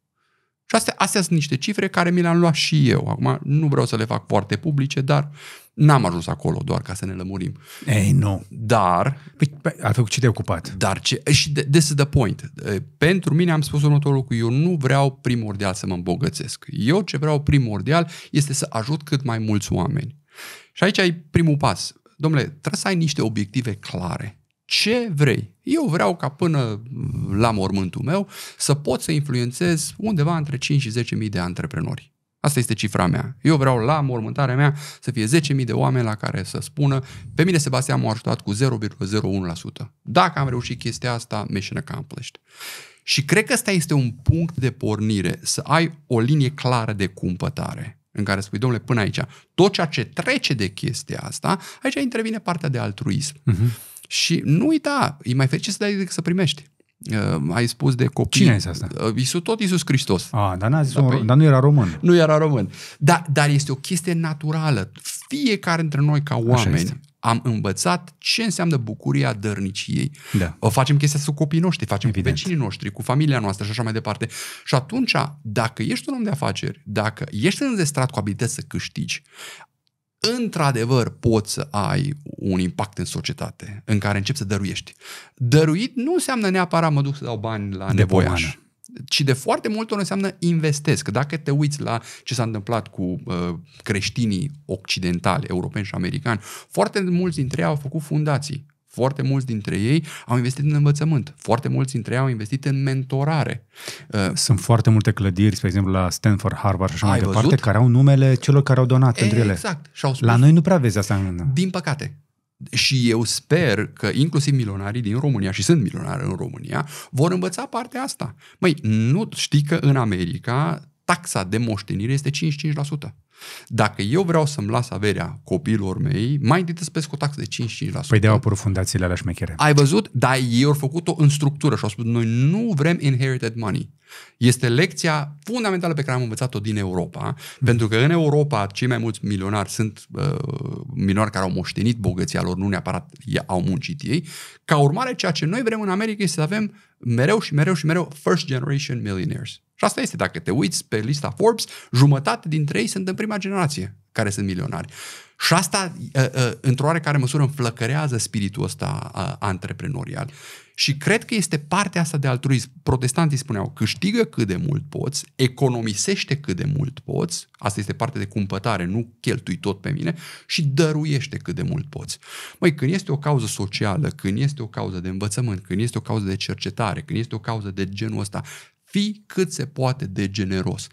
Și astea, astea sunt niște cifre care mi le-am luat și eu. Acum nu vreau să le fac foarte publice, dar N-am ajuns acolo doar ca să ne lămurim. Ei, nu. Dar... Păi, a făcut ce te ocupat. Dar ce... Și this is the point. Pentru mine am spus următorul lucru. Eu nu vreau primordial să mă îmbogățesc. Eu ce vreau primordial este să ajut cât mai mulți oameni. Și aici ai primul pas. Domnule, trebuie să ai niște obiective clare. Ce vrei? Eu vreau ca până la mormântul meu să pot să influențez undeva între 5 și 10.000 de antreprenori. Asta este cifra mea. Eu vreau la mormântarea mea să fie 10.000 de oameni la care să spună pe mine Sebastian m-a ajutat cu 0,01%. Dacă am reușit chestia asta, mission accomplished. Și cred că ăsta este un punct de pornire, să ai o linie clară de cumpătare în care spui, domnule, până aici, tot ceea ce trece de chestia asta, aici intervine partea de altruism. Uh-huh. Și nu uita, e mai fericit să dai decât să primești. Uh, ai spus de copii. Cine este asta? Uh, Isus, tot Isus Hristos. Ah, dar, n-a zis dar, pe... Păi dar nu era român. Nu era român. Da, dar este o chestie naturală. Fiecare dintre noi ca oameni am învățat ce înseamnă bucuria dărniciei. Da. O facem chestia asta cu copiii noștri, facem Evident. cu vecinii noștri, cu familia noastră și așa mai departe. Și atunci, dacă ești un om de afaceri, dacă ești înzestrat cu abilități să câștigi, într-adevăr poți să ai un impact în societate, în care începi să dăruiești. Dăruit nu înseamnă neapărat mă duc să dau bani la de nevoiaș. ci de foarte multe ori înseamnă investesc. dacă te uiți la ce s-a întâmplat cu uh, creștinii occidentali, europeni și americani, foarte mulți dintre ei au făcut fundații foarte mulți dintre ei au investit în învățământ, foarte mulți dintre ei au investit în mentorare. Uh, sunt foarte multe clădiri, spre exemplu, la Stanford, Harvard și așa mai departe, văzut? care au numele celor care au donat e, pentru ele. Exact. Și au spus, la noi nu prea vezi asta în... Din păcate. Și eu sper că inclusiv milionarii din România, și sunt milionari în România, vor învăța partea asta. Măi, nu știi că în America taxa de moștenire este 55%. Dacă eu vreau să-mi las averea copiilor mei, mai întâi spesc o taxă de 55%. Păi de-au apărut fundațiile alea șmechere. Ai văzut? Dar ei au făcut-o în structură și au spus, noi nu vrem inherited money. Este lecția fundamentală pe care am învățat-o din Europa, mm. pentru că în Europa cei mai mulți milionari sunt uh, milionari care au moștenit bogăția lor, nu neapărat au muncit ei. Ca urmare, ceea ce noi vrem în America este să avem mereu și mereu și mereu first generation millionaires. Și asta este, dacă te uiți pe lista Forbes, jumătate dintre ei sunt în prima generație care sunt milionari. Și asta, ă, ă, într-o oarecare măsură, înflăcărează spiritul ăsta ă, antreprenorial. Și cred că este partea asta de altruism. Protestanții spuneau, câștigă cât de mult poți, economisește cât de mult poți, asta este parte de cumpătare, nu cheltui tot pe mine, și dăruiește cât de mult poți. Măi, când este o cauză socială, când este o cauză de învățământ, când este o cauză de cercetare, când este o cauză de genul ăsta, Fii cât se poate de generos.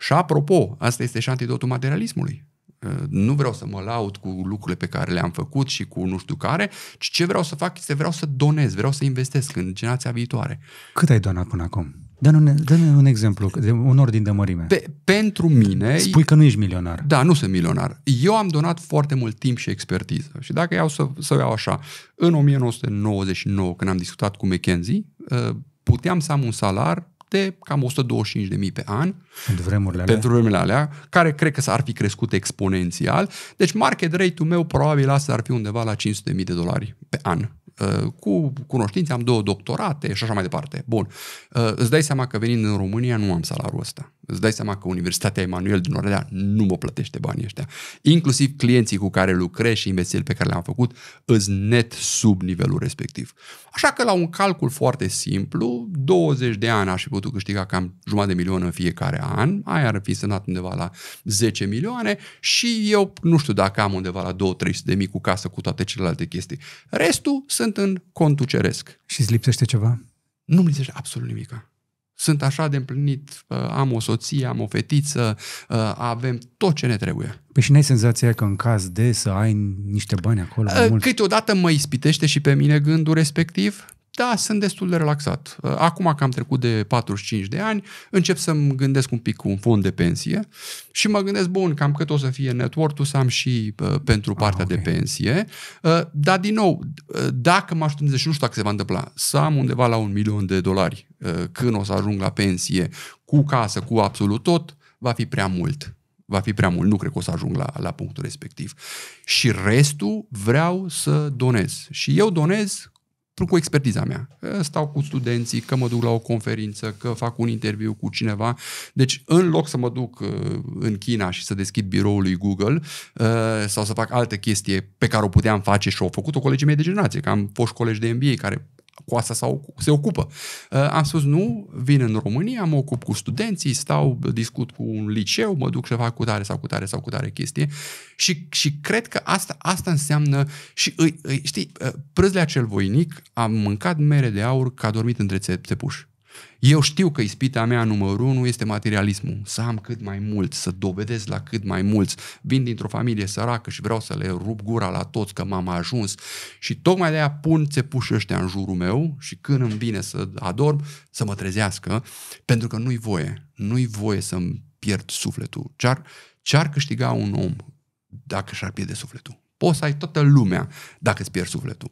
Și apropo, asta este și antidotul materialismului. Uh, nu vreau să mă laud cu lucrurile pe care le-am făcut și cu nu știu care, ci ce vreau să fac este vreau să donez, vreau să investesc în generația viitoare. Cât ai donat până acum? Dă-ne un, dă un exemplu, un ordin de mărime. Pe, pentru mine... Spui că nu ești milionar. Da, nu sunt milionar. Eu am donat foarte mult timp și expertiză. Și dacă iau să, să iau așa, în 1999, când am discutat cu McKenzie, uh, puteam să am un salar de cam 125.000 pe an. Pe vremurile alea. Pentru vremurile alea, care cred că s-ar fi crescut exponențial. Deci market rate-ul meu probabil asta ar fi undeva la 500.000 de dolari pe an. Uh, cu cunoștințe am două doctorate și așa mai departe. Bun. Uh, îți dai seama că venind în România nu am salariul ăsta. Îți dai seama că Universitatea Emanuel din Oradea nu mă plătește banii ăștia. Inclusiv clienții cu care lucrez și investițiile pe care le-am făcut îți net sub nivelul respectiv. Așa că la un calcul foarte simplu, 20 de ani aș fi putut câștiga cam jumătate de milion în fiecare an, aia ar fi semnat undeva la 10 milioane și eu nu știu dacă am undeva la 2-300 de mii cu casă cu toate celelalte chestii. Restul sunt în contul ceresc. Și îți lipsește ceva? Nu mi lipsește absolut nimic. Sunt așa de împlinit, uh, am o soție, am o fetiță, uh, avem tot ce ne trebuie. Păi și n-ai senzația că în caz de să ai niște bani acolo? Uh, câteodată mă ispitește și pe mine gândul respectiv, da, sunt destul de relaxat. Uh, acum că am trecut de 45 de ani, încep să-mi gândesc un pic cu un fond de pensie și mă gândesc, bun, cam cât o să fie network să am și uh, pentru ah, partea ah, okay. de pensie. Uh, dar, din nou, uh, dacă mă aștept, și nu știu dacă se va întâmpla, să am undeva la un milion de dolari uh, când o să ajung la pensie, cu casă, cu absolut tot, va fi prea mult va fi prea mult, nu cred că o să ajung la, la punctul respectiv. Și restul vreau să donez. Și eu donez cu expertiza mea. Că stau cu studenții, că mă duc la o conferință, că fac un interviu cu cineva. Deci, în loc să mă duc în China și să deschid biroul lui Google sau să fac altă chestie pe care o puteam face și o făcut o colegii mei de generație, că am fost colegi de MBA care cu asta sau se ocupă. Uh, am spus nu, vin în România, mă ocup cu studenții, stau, discut cu un liceu, mă duc și fac cu tare sau cu tare sau cu tare chestie și, și cred că asta, asta înseamnă și știi, uh, prâzlea cel voinic, a mâncat mere de aur că a dormit între țepuși. Eu știu că ispita mea numărul unu este materialismul. Să am cât mai mult, să dovedesc la cât mai mulți. Vin dintr-o familie săracă și vreau să le rup gura la toți că m-am ajuns. Și tocmai de-aia pun țepușii ăștia în jurul meu și când îmi vine să adorm, să mă trezească, pentru că nu-i voie. Nu-i voie să-mi pierd sufletul. Ce-ar, ce-ar câștiga un om dacă și-ar pierde sufletul? Poți să ai toată lumea dacă îți pierzi sufletul.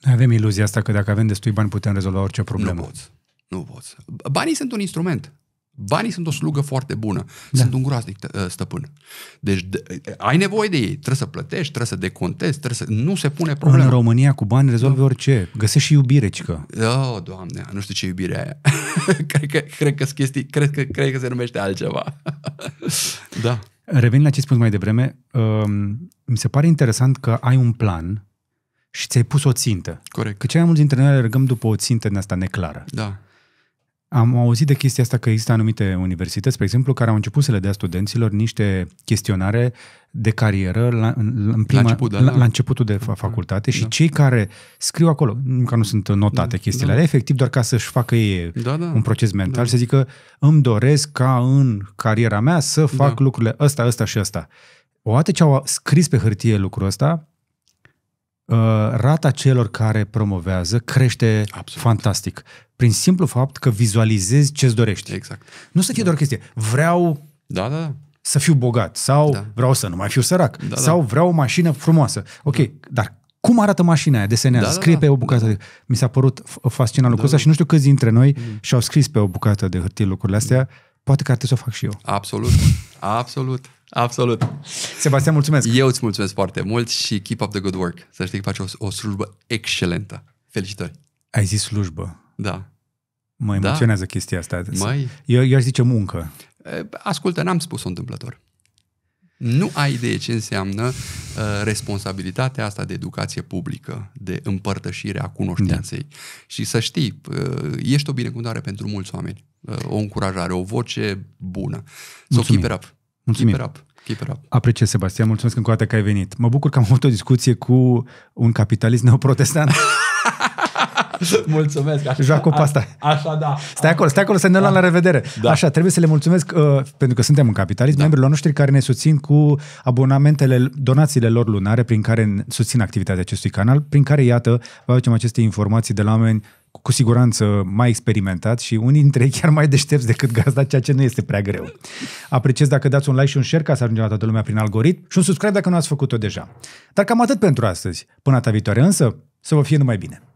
Noi avem iluzia asta că dacă avem destui bani putem rezolva orice problemă. Nu poți. Nu poți. Banii sunt un instrument. Banii sunt o slugă foarte bună. Da. Sunt un groaznic ă, stăpân. Deci de, ai nevoie de ei. Trebuie să plătești, trebuie să decontezi, trebuie să... Nu se pune problema. În România cu bani rezolvi da. orice. Găsești și iubire, cică. Oh, doamne, nu știu ce iubire aia. cred că, cred că chestii, cred că, cred că se numește altceva. da. Revenind la ce spus mai devreme, um, mi se pare interesant că ai un plan și ți-ai pus o țintă. Corect. Că cei mai mulți dintre noi alergăm după o țintă din asta neclară. Da am auzit de chestia asta că există anumite universități, pe exemplu, care au început să le dea studenților niște chestionare de carieră la, în prima, la, început, da, la, da. la începutul de da. facultate da. și da. cei care scriu acolo, nu că nu sunt notate da, chestiile da. alea, efectiv doar ca să-și facă ei da, da, un proces mental, da. să zică îmi doresc ca în cariera mea să fac da. lucrurile ăsta, ăsta și ăsta. Odată ce au scris pe hârtie lucrul ăsta, Uh, rata celor care promovează crește Absolut. fantastic. Prin simplu fapt că vizualizezi ce-ți dorești. Exact. Nu să fie da. doar chestie. Vreau da, da, să fiu bogat sau da. vreau să nu mai fiu sărac da, da. sau vreau o mașină frumoasă. Ok, da. dar cum arată mașina aia, desenează, da, da scrie da, pe o bucată. Da. De... Mi s-a părut fascinant da, lucrul ăsta da. și nu știu câți dintre noi mm. și-au scris pe o bucată de hârtie lucrurile astea. Poate că ar trebui să o fac și eu. Absolut, absolut. Absolut. Sebastian, mulțumesc. Eu îți mulțumesc foarte mult și keep up the good work. Să știi că faci o, o slujbă excelentă. Felicitări. Ai zis slujbă. Da. Mă da? emoționează da? chestia asta. Mai... Eu, eu aș zice muncă. Ascultă, n-am spus-o întâmplător. Nu ai idee ce înseamnă uh, responsabilitatea asta de educație publică, de împărtășire a cunoștinței. Da. Și să știi, uh, ești o binecuvântare pentru mulți oameni, uh, o încurajare, o voce bună. Mulțumim. So keep it up. Mulțumim. Keep it up. Keep it up. Apreciez, Sebastian. Mulțumesc încă o dată că ai venit. Mă bucur că am avut o discuție cu un capitalist neoprotestant. mulțumesc. Așa, Joacă pasta. așa, da. Stai acolo, stai acolo să ne luăm da. la revedere. Da. Așa, trebuie să le mulțumesc, uh, pentru că suntem un capitalist da. membrilor noștri care ne susțin cu abonamentele, donațiile lor lunare prin care susțin activitatea acestui canal, prin care, iată, vă aducem aceste informații de la oameni cu siguranță mai experimentat și unii dintre ei chiar mai deștepți decât gazda, ceea ce nu este prea greu. Apreciez dacă dați un like și un share ca să ajungem la toată lumea prin algoritm și un subscribe dacă nu ați făcut-o deja. Dar cam atât pentru astăzi. Până data viitoare însă, să vă fie numai bine!